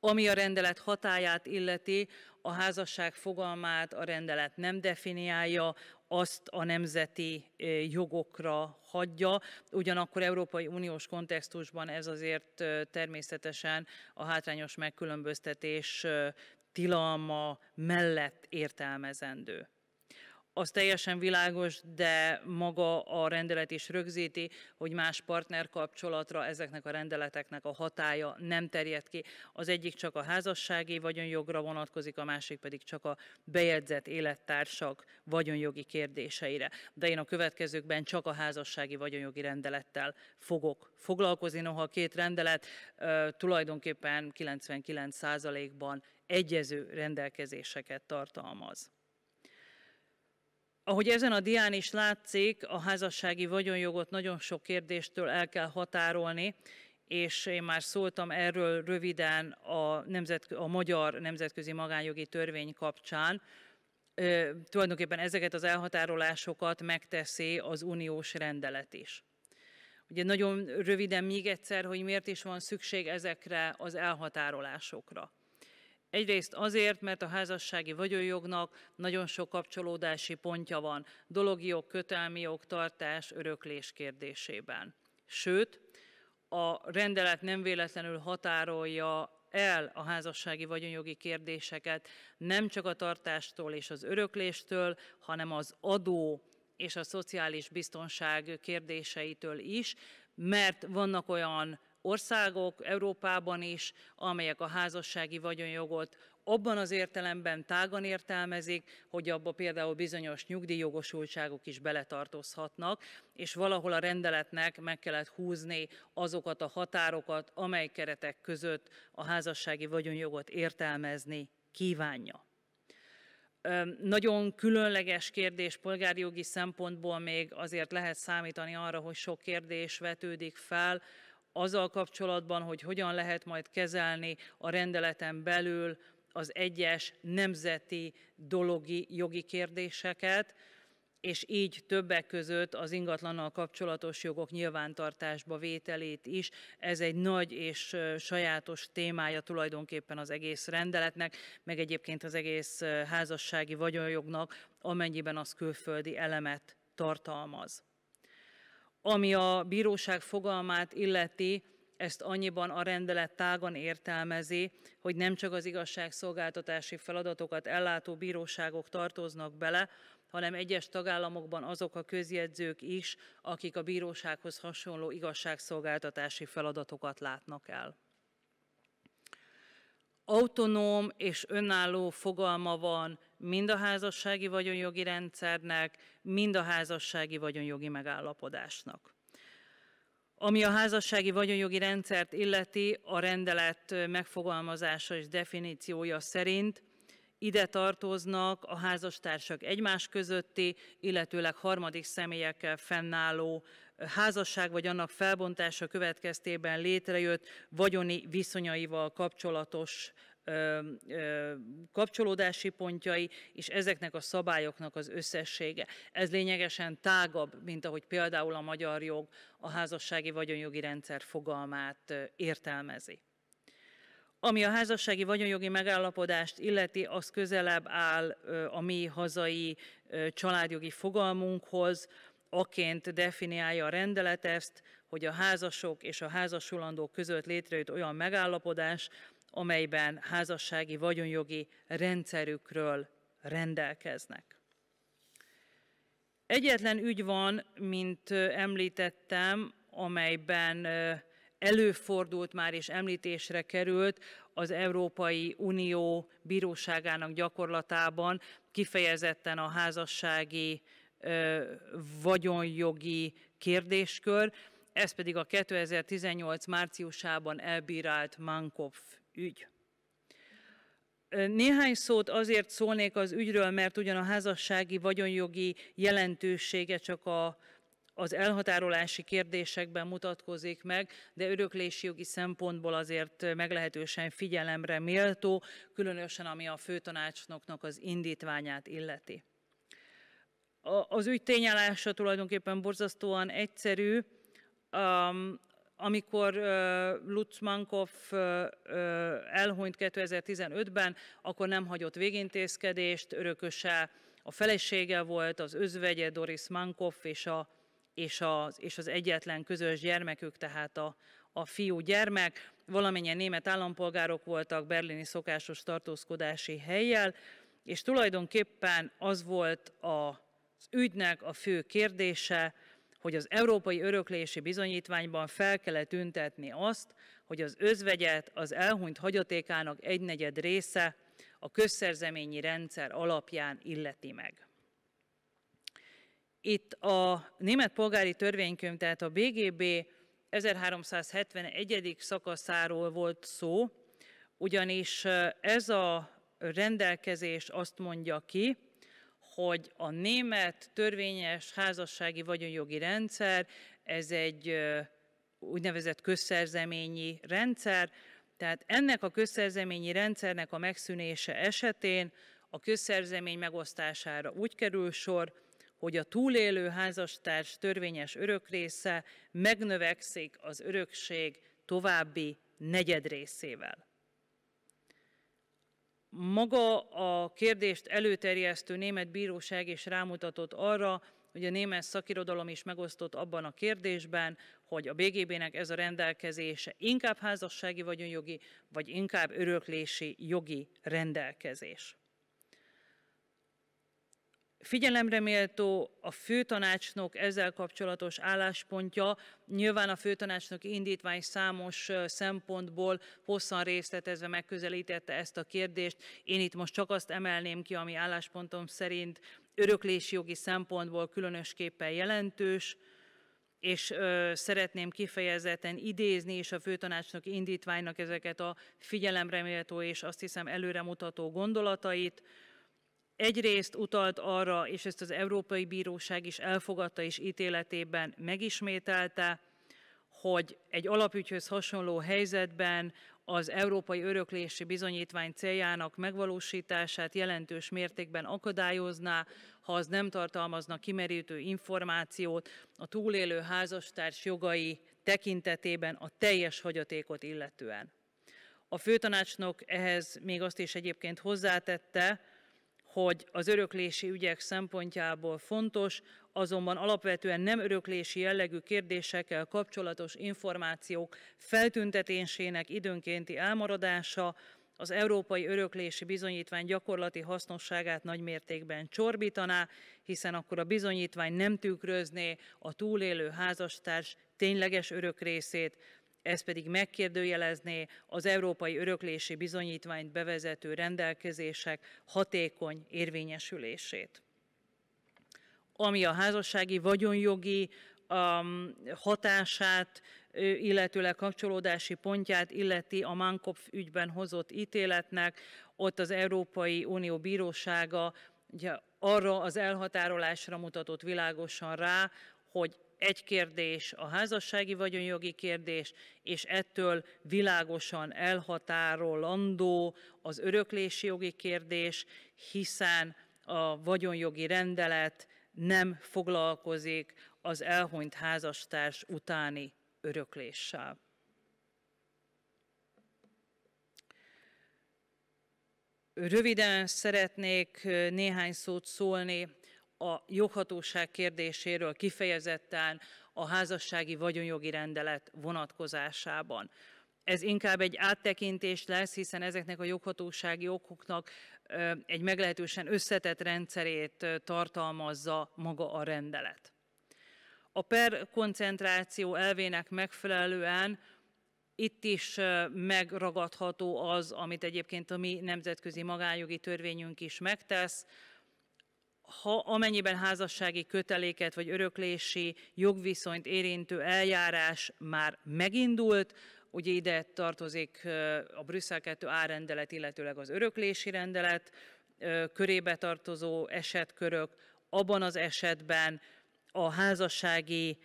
Ami a rendelet hatáját illeti, a házasság fogalmát a rendelet nem definiálja, azt a nemzeti jogokra hagyja. Ugyanakkor Európai Uniós kontextusban ez azért természetesen a hátrányos megkülönböztetés tilalma mellett értelmezendő az teljesen világos, de maga a rendelet is rögzíti, hogy más partnerkapcsolatra ezeknek a rendeleteknek a hatája nem terjed ki. Az egyik csak a házassági vagyonjogra vonatkozik, a másik pedig csak a bejegyzett élettársak vagyonjogi kérdéseire. De én a következőkben csak a házassági vagyonjogi rendelettel fogok foglalkozni, noha a két rendelet tulajdonképpen 99%-ban egyező rendelkezéseket tartalmaz. Ahogy ezen a dián is látszik, a házassági vagyonjogot nagyon sok kérdéstől el kell határolni, és én már szóltam erről röviden a, nemzet, a magyar nemzetközi magánjogi törvény kapcsán. E, tulajdonképpen ezeket az elhatárolásokat megteszi az uniós rendelet is. Ugye nagyon röviden még egyszer, hogy miért is van szükség ezekre az elhatárolásokra. Egyrészt azért, mert a házassági vagyonjognak nagyon sok kapcsolódási pontja van dologi jog, kötelmi jog, tartás, öröklés kérdésében. Sőt, a rendelet nem véletlenül határolja el a házassági vagyonjogi kérdéseket nem csak a tartástól és az örökléstől, hanem az adó és a szociális biztonság kérdéseitől is, mert vannak olyan országok Európában is, amelyek a házassági vagyonjogot abban az értelemben tágan értelmezik, hogy abba például bizonyos nyugdíjjogosultságok is beletartozhatnak, és valahol a rendeletnek meg kellett húzni azokat a határokat, amely keretek között a házassági vagyonjogot értelmezni kívánja. Nagyon különleges kérdés polgárjogi szempontból még azért lehet számítani arra, hogy sok kérdés vetődik fel, azzal kapcsolatban, hogy hogyan lehet majd kezelni a rendeleten belül az egyes nemzeti dologi jogi kérdéseket, és így többek között az ingatlannal kapcsolatos jogok nyilvántartásba vételét is. Ez egy nagy és sajátos témája tulajdonképpen az egész rendeletnek, meg egyébként az egész házassági vagyonjognak, amennyiben az külföldi elemet tartalmaz. Ami a bíróság fogalmát illeti, ezt annyiban a rendelet tágan értelmezi, hogy nem csak az igazságszolgáltatási feladatokat ellátó bíróságok tartoznak bele, hanem egyes tagállamokban azok a közjegyzők is, akik a bírósághoz hasonló igazságszolgáltatási feladatokat látnak el. Autonóm és önálló fogalma van mind a házassági vagyonjogi rendszernek, mind a házassági vagyonjogi megállapodásnak. Ami a házassági vagyonjogi rendszert illeti, a rendelet megfogalmazása és definíciója szerint ide tartoznak a házastársak egymás közötti, illetőleg harmadik személyekkel fennálló házasság vagy annak felbontása következtében létrejött vagyoni viszonyaival kapcsolatos kapcsolódási pontjai, és ezeknek a szabályoknak az összessége. Ez lényegesen tágabb, mint ahogy például a magyar jog a házassági vagyonjogi rendszer fogalmát értelmezi. Ami a házassági vagyonjogi megállapodást illeti, az közelebb áll a mi hazai családjogi fogalmunkhoz, aként definiálja a rendelet ezt, hogy a házasok és a házasulandók között létrejött olyan megállapodás, amelyben házassági vagyonjogi rendszerükről rendelkeznek. Egyetlen ügy van, mint említettem, amelyben előfordult már és említésre került az Európai Unió bíróságának gyakorlatában, kifejezetten a házassági vagyonjogi kérdéskör, ez pedig a 2018 márciusában elbírált Mankov ügy. Néhány szót azért szólnék az ügyről, mert ugyan a házassági vagyonjogi jelentősége csak a, az elhatárolási kérdésekben mutatkozik meg, de öröklési jogi szempontból azért meglehetősen figyelemre méltó, különösen ami a főtanácsnoknak az indítványát illeti. az ügy tényállása tulajdonképpen borzasztóan egyszerű amikor uh, Mankov uh, elhunyt 2015-ben, akkor nem hagyott végintézkedést, örököse a felesége volt, az özvegye Doris Mankov és, a, és, az, és az egyetlen közös gyermekük, tehát a, a fiú gyermek. Valamennyien német állampolgárok voltak berlini szokásos tartózkodási helyjel, és tulajdonképpen az volt az ügynek a fő kérdése, hogy az Európai Öröklési Bizonyítványban fel kellett tüntetni azt, hogy az özvegyet az elhunyt hagyatékának egynegyed része a közszerzeményi rendszer alapján illeti meg. Itt a német polgári törvénykönyv, tehát a BGB 1371. szakaszáról volt szó, ugyanis ez a rendelkezés azt mondja ki, hogy a német törvényes házassági vagyonjogi rendszer, ez egy úgynevezett közszerzeményi rendszer, tehát ennek a közszerzeményi rendszernek a megszűnése esetén a közszerzemény megosztására úgy kerül sor, hogy a túlélő házastárs törvényes örökrésze megnövekszik az örökség további negyed részével. Maga a kérdést előterjesztő német bíróság is rámutatott arra, hogy a német szakirodalom is megosztott abban a kérdésben, hogy a BGB-nek ez a rendelkezése inkább házassági vagyonjogi, vagy inkább öröklési jogi rendelkezés. Figyelemre méltó a főtanácsnok ezzel kapcsolatos álláspontja, nyilván a főtanácsnok indítvány számos szempontból hosszan részletezve megközelítette ezt a kérdést. Én itt most csak azt emelném ki, ami álláspontom szerint öröklési jogi szempontból különösképpen jelentős, és ö, szeretném kifejezetten idézni és a főtanácsnok indítványnak ezeket a figyelemreméltó és azt hiszem előremutató gondolatait, Egyrészt utalt arra, és ezt az Európai Bíróság is elfogadta és ítéletében megismételte, hogy egy alapügyhöz hasonló helyzetben az Európai Öröklési Bizonyítvány céljának megvalósítását jelentős mértékben akadályozná, ha az nem tartalmazna kimerítő információt a túlélő házastárs jogai tekintetében a teljes hagyatékot illetően. A főtanácsnok ehhez még azt is egyébként hozzátette, hogy az öröklési ügyek szempontjából fontos, azonban alapvetően nem öröklési jellegű kérdésekkel kapcsolatos információk feltüntetésének időnkénti elmaradása, az európai öröklési bizonyítvány gyakorlati hasznosságát nagymértékben csorbítaná, hiszen akkor a bizonyítvány nem tükrözné a túlélő házastárs tényleges örök részét, ez pedig megkérdőjelezné az Európai Öröklési Bizonyítványt bevezető rendelkezések hatékony érvényesülését. Ami a házassági vagyonjogi um, hatását, illetőleg kapcsolódási pontját illeti a Mankopf ügyben hozott ítéletnek, ott az Európai Unió Bírósága ugye, arra az elhatárolásra mutatott világosan rá, hogy egy kérdés a házassági vagyonjogi kérdés, és ettől világosan elhatárolandó az öröklési jogi kérdés, hiszen a vagyonjogi rendelet nem foglalkozik az elhunyt házastárs utáni örökléssel. Röviden szeretnék néhány szót szólni a joghatóság kérdéséről kifejezetten a házassági vagyonjogi rendelet vonatkozásában. Ez inkább egy áttekintés lesz, hiszen ezeknek a joghatósági okoknak egy meglehetősen összetett rendszerét tartalmazza maga a rendelet. A per koncentráció elvének megfelelően itt is megragadható az, amit egyébként a mi nemzetközi magánjogi törvényünk is megtesz, ha amennyiben házassági köteléket vagy öröklési jogviszonyt érintő eljárás már megindult, ugye ide tartozik a Brüsszel 2 árendelet, illetőleg az öröklési rendelet körébe tartozó esetkörök, abban az esetben a házassági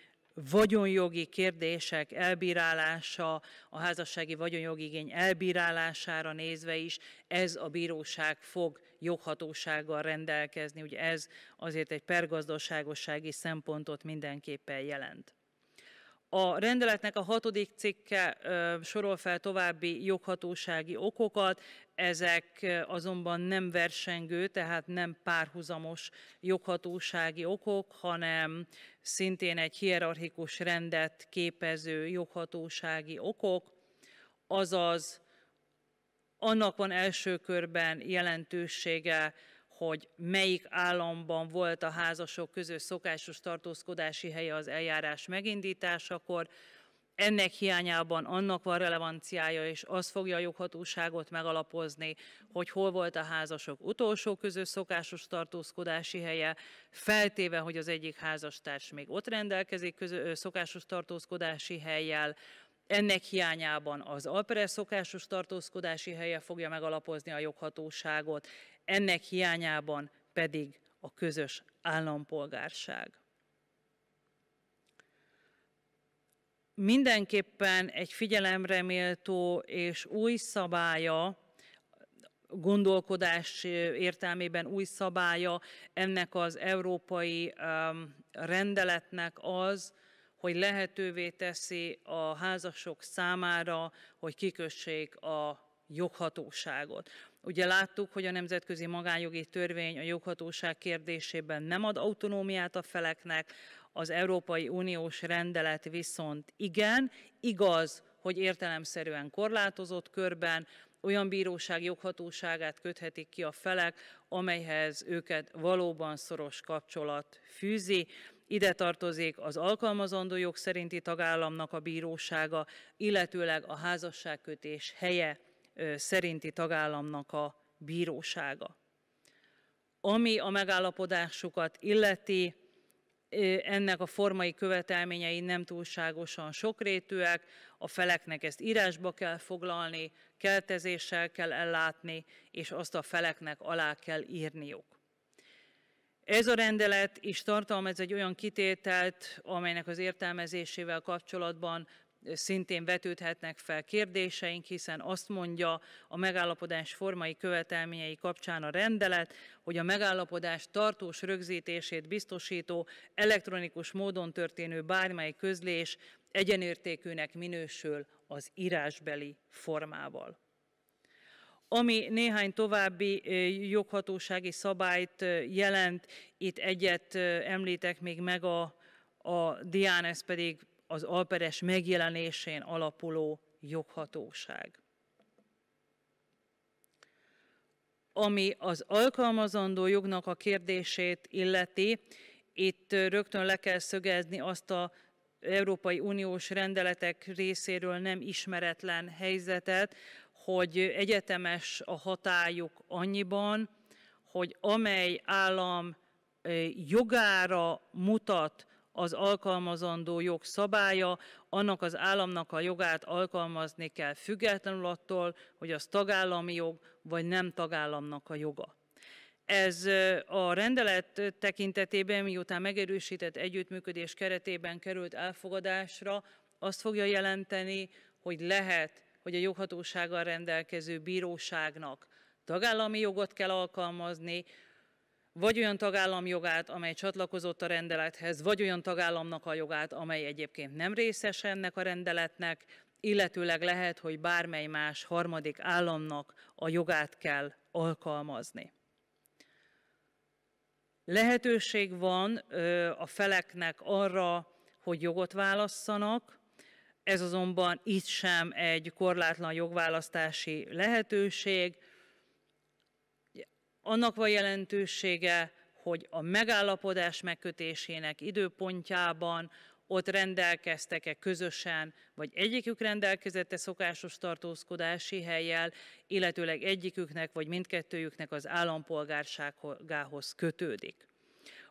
vagyonjogi kérdések elbírálása, a házassági vagyonjogi igény elbírálására nézve is ez a bíróság fog joghatósággal rendelkezni, ugye ez azért egy pergazdaságossági szempontot mindenképpen jelent. A rendeletnek a hatodik cikke sorol fel további joghatósági okokat, ezek azonban nem versengő, tehát nem párhuzamos joghatósági okok, hanem szintén egy hierarchikus rendet képező joghatósági okok, azaz annak van első körben jelentősége, hogy melyik államban volt a házasok közös szokásos tartózkodási helye az eljárás megindításakor, ennek hiányában annak van relevanciája, és az fogja a joghatóságot megalapozni, hogy hol volt a házasok utolsó közös szokásos tartózkodási helye, feltéve, hogy az egyik házastárs még ott rendelkezik közös szokásos tartózkodási helyjel, ennek hiányában az Alperes szokásos tartózkodási helye fogja megalapozni a joghatóságot, ennek hiányában pedig a közös állampolgárság. Mindenképpen egy figyelemreméltó és új szabálya, gondolkodás értelmében új szabálya ennek az európai um, rendeletnek az, hogy lehetővé teszi a házasok számára, hogy kikössék a joghatóságot. Ugye láttuk, hogy a nemzetközi magánjogi törvény a joghatóság kérdésében nem ad autonómiát a feleknek, az Európai Uniós rendelet viszont igen, igaz, hogy értelemszerűen korlátozott körben, olyan bíróság joghatóságát köthetik ki a felek, amelyhez őket valóban szoros kapcsolat fűzi. Ide tartozik az alkalmazandó jog szerinti tagállamnak a bírósága, illetőleg a házasságkötés helye szerinti tagállamnak a bírósága. Ami a megállapodásukat illeti, ennek a formai követelményei nem túlságosan sokrétűek, a feleknek ezt írásba kell foglalni, keltezéssel kell ellátni, és azt a feleknek alá kell írniuk. Ez a rendelet is tartalmaz egy olyan kitételt, amelynek az értelmezésével kapcsolatban szintén vetődhetnek fel kérdéseink, hiszen azt mondja a megállapodás formai követelményei kapcsán a rendelet, hogy a megállapodás tartós rögzítését biztosító elektronikus módon történő bármely közlés egyenértékűnek minősül az írásbeli formával. Ami néhány további joghatósági szabályt jelent, itt egyet említek még meg a, a dián, ez pedig az alperes megjelenésén alapuló joghatóság. Ami az alkalmazandó jognak a kérdését illeti, itt rögtön le kell szögezni azt a Európai Uniós rendeletek részéről nem ismeretlen helyzetet, hogy egyetemes a hatályuk annyiban, hogy amely állam jogára mutat az alkalmazandó jog szabálya, annak az államnak a jogát alkalmazni kell függetlenül attól, hogy az tagállami jog, vagy nem tagállamnak a joga. Ez a rendelet tekintetében, miután megerősített együttműködés keretében került elfogadásra, azt fogja jelenteni, hogy lehet hogy a joghatósággal rendelkező bíróságnak tagállami jogot kell alkalmazni, vagy olyan tagállam jogát, amely csatlakozott a rendelethez, vagy olyan tagállamnak a jogát, amely egyébként nem részes ennek a rendeletnek, illetőleg lehet, hogy bármely más harmadik államnak a jogát kell alkalmazni. Lehetőség van a feleknek arra, hogy jogot válasszanak, ez azonban itt sem egy korlátlan jogválasztási lehetőség. Annak van jelentősége, hogy a megállapodás megkötésének időpontjában ott rendelkeztek-e közösen, vagy egyikük rendelkezette szokásos tartózkodási helyjel, illetőleg egyiküknek vagy mindkettőjüknek az állampolgárságához kötődik.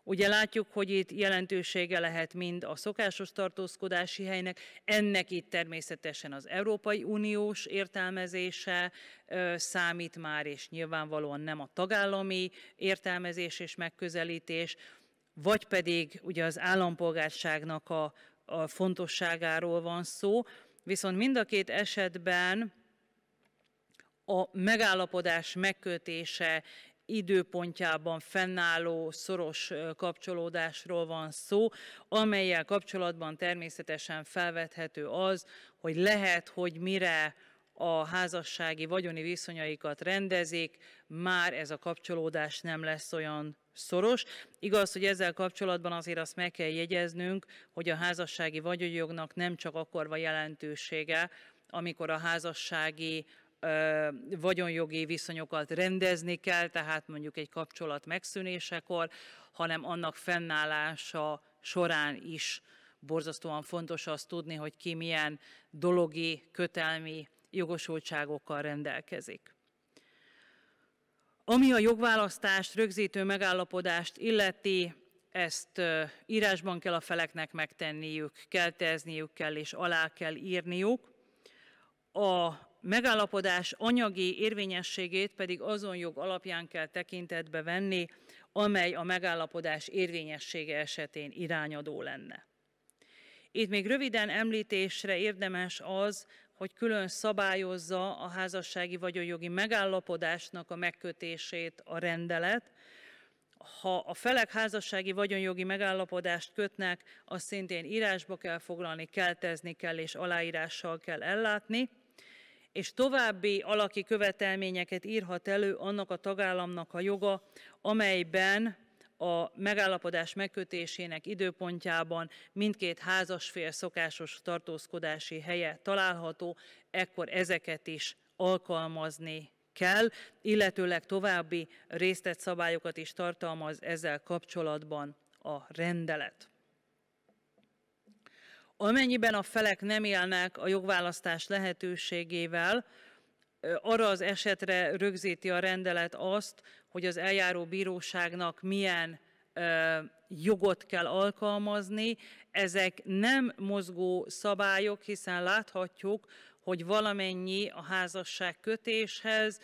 Ugye látjuk, hogy itt jelentősége lehet mind a szokásos tartózkodási helynek, ennek itt természetesen az Európai Uniós értelmezése számít már, és nyilvánvalóan nem a tagállami értelmezés és megközelítés, vagy pedig ugye az állampolgárságnak a, a fontosságáról van szó, viszont mind a két esetben a megállapodás megkötése időpontjában fennálló szoros kapcsolódásról van szó, amelyel kapcsolatban természetesen felvethető az, hogy lehet, hogy mire a házassági vagyoni viszonyaikat rendezik, már ez a kapcsolódás nem lesz olyan szoros. Igaz, hogy ezzel kapcsolatban azért azt meg kell jegyeznünk, hogy a házassági vagyonjognak nem csak akkor van jelentősége, amikor a házassági vagyonjogi viszonyokat rendezni kell, tehát mondjuk egy kapcsolat megszűnésekor, hanem annak fennállása során is borzasztóan fontos azt tudni, hogy ki milyen dologi, kötelmi jogosultságokkal rendelkezik. Ami a jogválasztást, rögzítő megállapodást illeti, ezt írásban kell a feleknek megtenniük, kell tezniük kell és alá kell írniuk. A megállapodás anyagi érvényességét pedig azon jog alapján kell tekintetbe venni, amely a megállapodás érvényessége esetén irányadó lenne. Itt még röviden említésre érdemes az, hogy külön szabályozza a házassági vagyonjogi megállapodásnak a megkötését a rendelet. Ha a felek házassági vagyonjogi megállapodást kötnek, azt szintén írásba kell foglalni, keltezni kell és aláírással kell ellátni és további alaki követelményeket írhat elő annak a tagállamnak a joga, amelyben a megállapodás megkötésének időpontjában mindkét házasfél szokásos tartózkodási helye található, ekkor ezeket is alkalmazni kell, illetőleg további részletszabályokat is tartalmaz ezzel kapcsolatban a rendelet. Amennyiben a felek nem élnek a jogválasztás lehetőségével, arra az esetre rögzíti a rendelet azt, hogy az eljáró bíróságnak milyen jogot kell alkalmazni. Ezek nem mozgó szabályok, hiszen láthatjuk, hogy valamennyi a házasság kötéshez,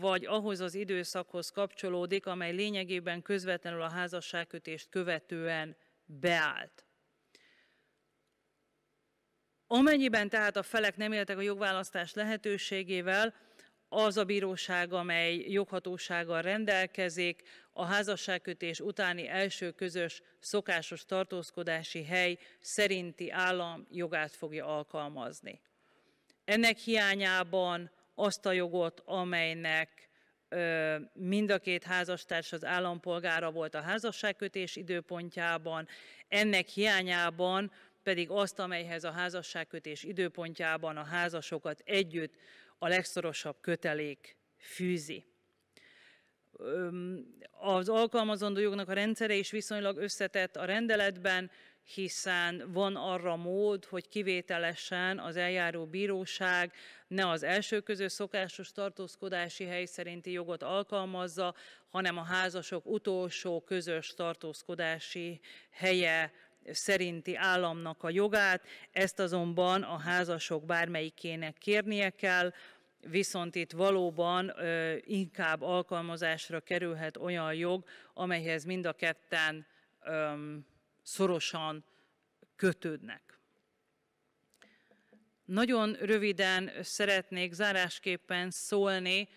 vagy ahhoz az időszakhoz kapcsolódik, amely lényegében közvetlenül a házasságkötést követően beállt. Amennyiben tehát a felek nem éltek a jogválasztás lehetőségével, az a bíróság, amely joghatósággal rendelkezik, a házasságkötés utáni első közös szokásos tartózkodási hely szerinti állam jogát fogja alkalmazni. Ennek hiányában azt a jogot, amelynek mind a két házastárs az állampolgára volt a házasságkötés időpontjában, ennek hiányában pedig azt, amelyhez a házasságkötés időpontjában a házasokat együtt a legszorosabb kötelék fűzi. Az alkalmazandó jognak a rendszere is viszonylag összetett a rendeletben, hiszen van arra mód, hogy kivételesen az eljáró bíróság ne az első közös szokásos tartózkodási hely szerinti jogot alkalmazza, hanem a házasok utolsó közös tartózkodási helye szerinti államnak a jogát, ezt azonban a házasok bármelyikének kérnie kell, viszont itt valóban ö, inkább alkalmazásra kerülhet olyan jog, amelyhez mind a ketten ö, szorosan kötődnek. Nagyon röviden szeretnék zárásképpen szólni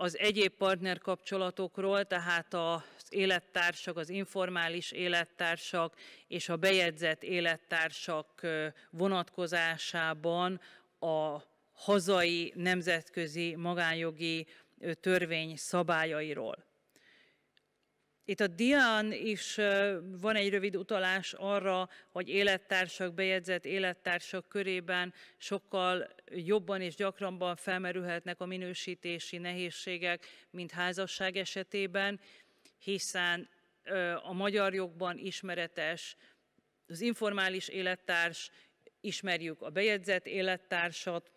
az egyéb partnerkapcsolatokról, tehát az élettársak, az informális élettársak és a bejegyzett élettársak vonatkozásában a hazai nemzetközi magánjogi törvény szabályairól. Itt a dián is van egy rövid utalás arra, hogy élettársak bejegyzett élettársak körében sokkal jobban és gyakrabban felmerülhetnek a minősítési nehézségek, mint házasság esetében, hiszen a magyar jogban ismeretes az informális élettárs, ismerjük a bejegyzett élettársat,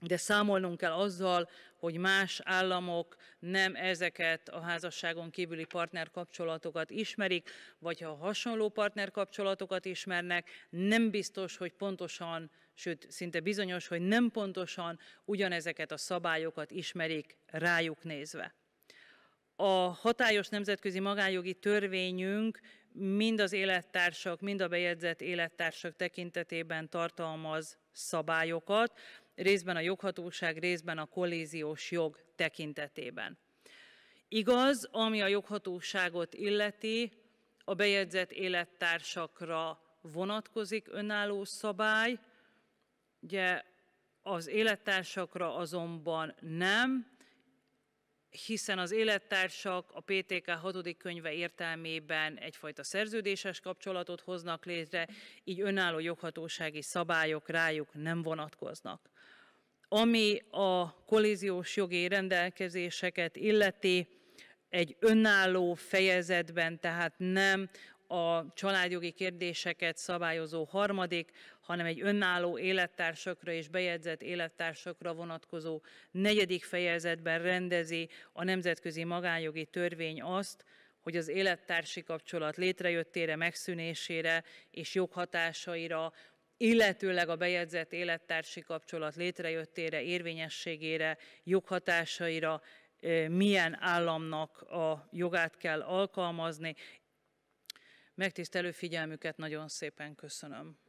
de számolnunk kell azzal, hogy más államok nem ezeket a házasságon kívüli partnerkapcsolatokat ismerik, vagy ha hasonló partnerkapcsolatokat ismernek, nem biztos, hogy pontosan, sőt szinte bizonyos, hogy nem pontosan ugyanezeket a szabályokat ismerik rájuk nézve. A hatályos nemzetközi magánjogi törvényünk mind az élettársak, mind a bejegyzett élettársak tekintetében tartalmaz szabályokat, részben a joghatóság, részben a kolléziós jog tekintetében. Igaz, ami a joghatóságot illeti, a bejegyzett élettársakra vonatkozik önálló szabály, ugye az élettársakra azonban nem, hiszen az élettársak a PTK 6. könyve értelmében egyfajta szerződéses kapcsolatot hoznak létre, így önálló joghatósági szabályok rájuk nem vonatkoznak. Ami a koléziós jogi rendelkezéseket illeti, egy önálló fejezetben, tehát nem a családjogi kérdéseket szabályozó harmadik, hanem egy önálló élettársakra és bejegyzett élettársakra vonatkozó negyedik fejezetben rendezi a nemzetközi magánjogi törvény azt, hogy az élettársi kapcsolat létrejöttére, megszűnésére és joghatásaira illetőleg a bejegyzett élettársi kapcsolat létrejöttére, érvényességére, joghatásaira, milyen államnak a jogát kell alkalmazni. Megtisztelő figyelmüket nagyon szépen köszönöm.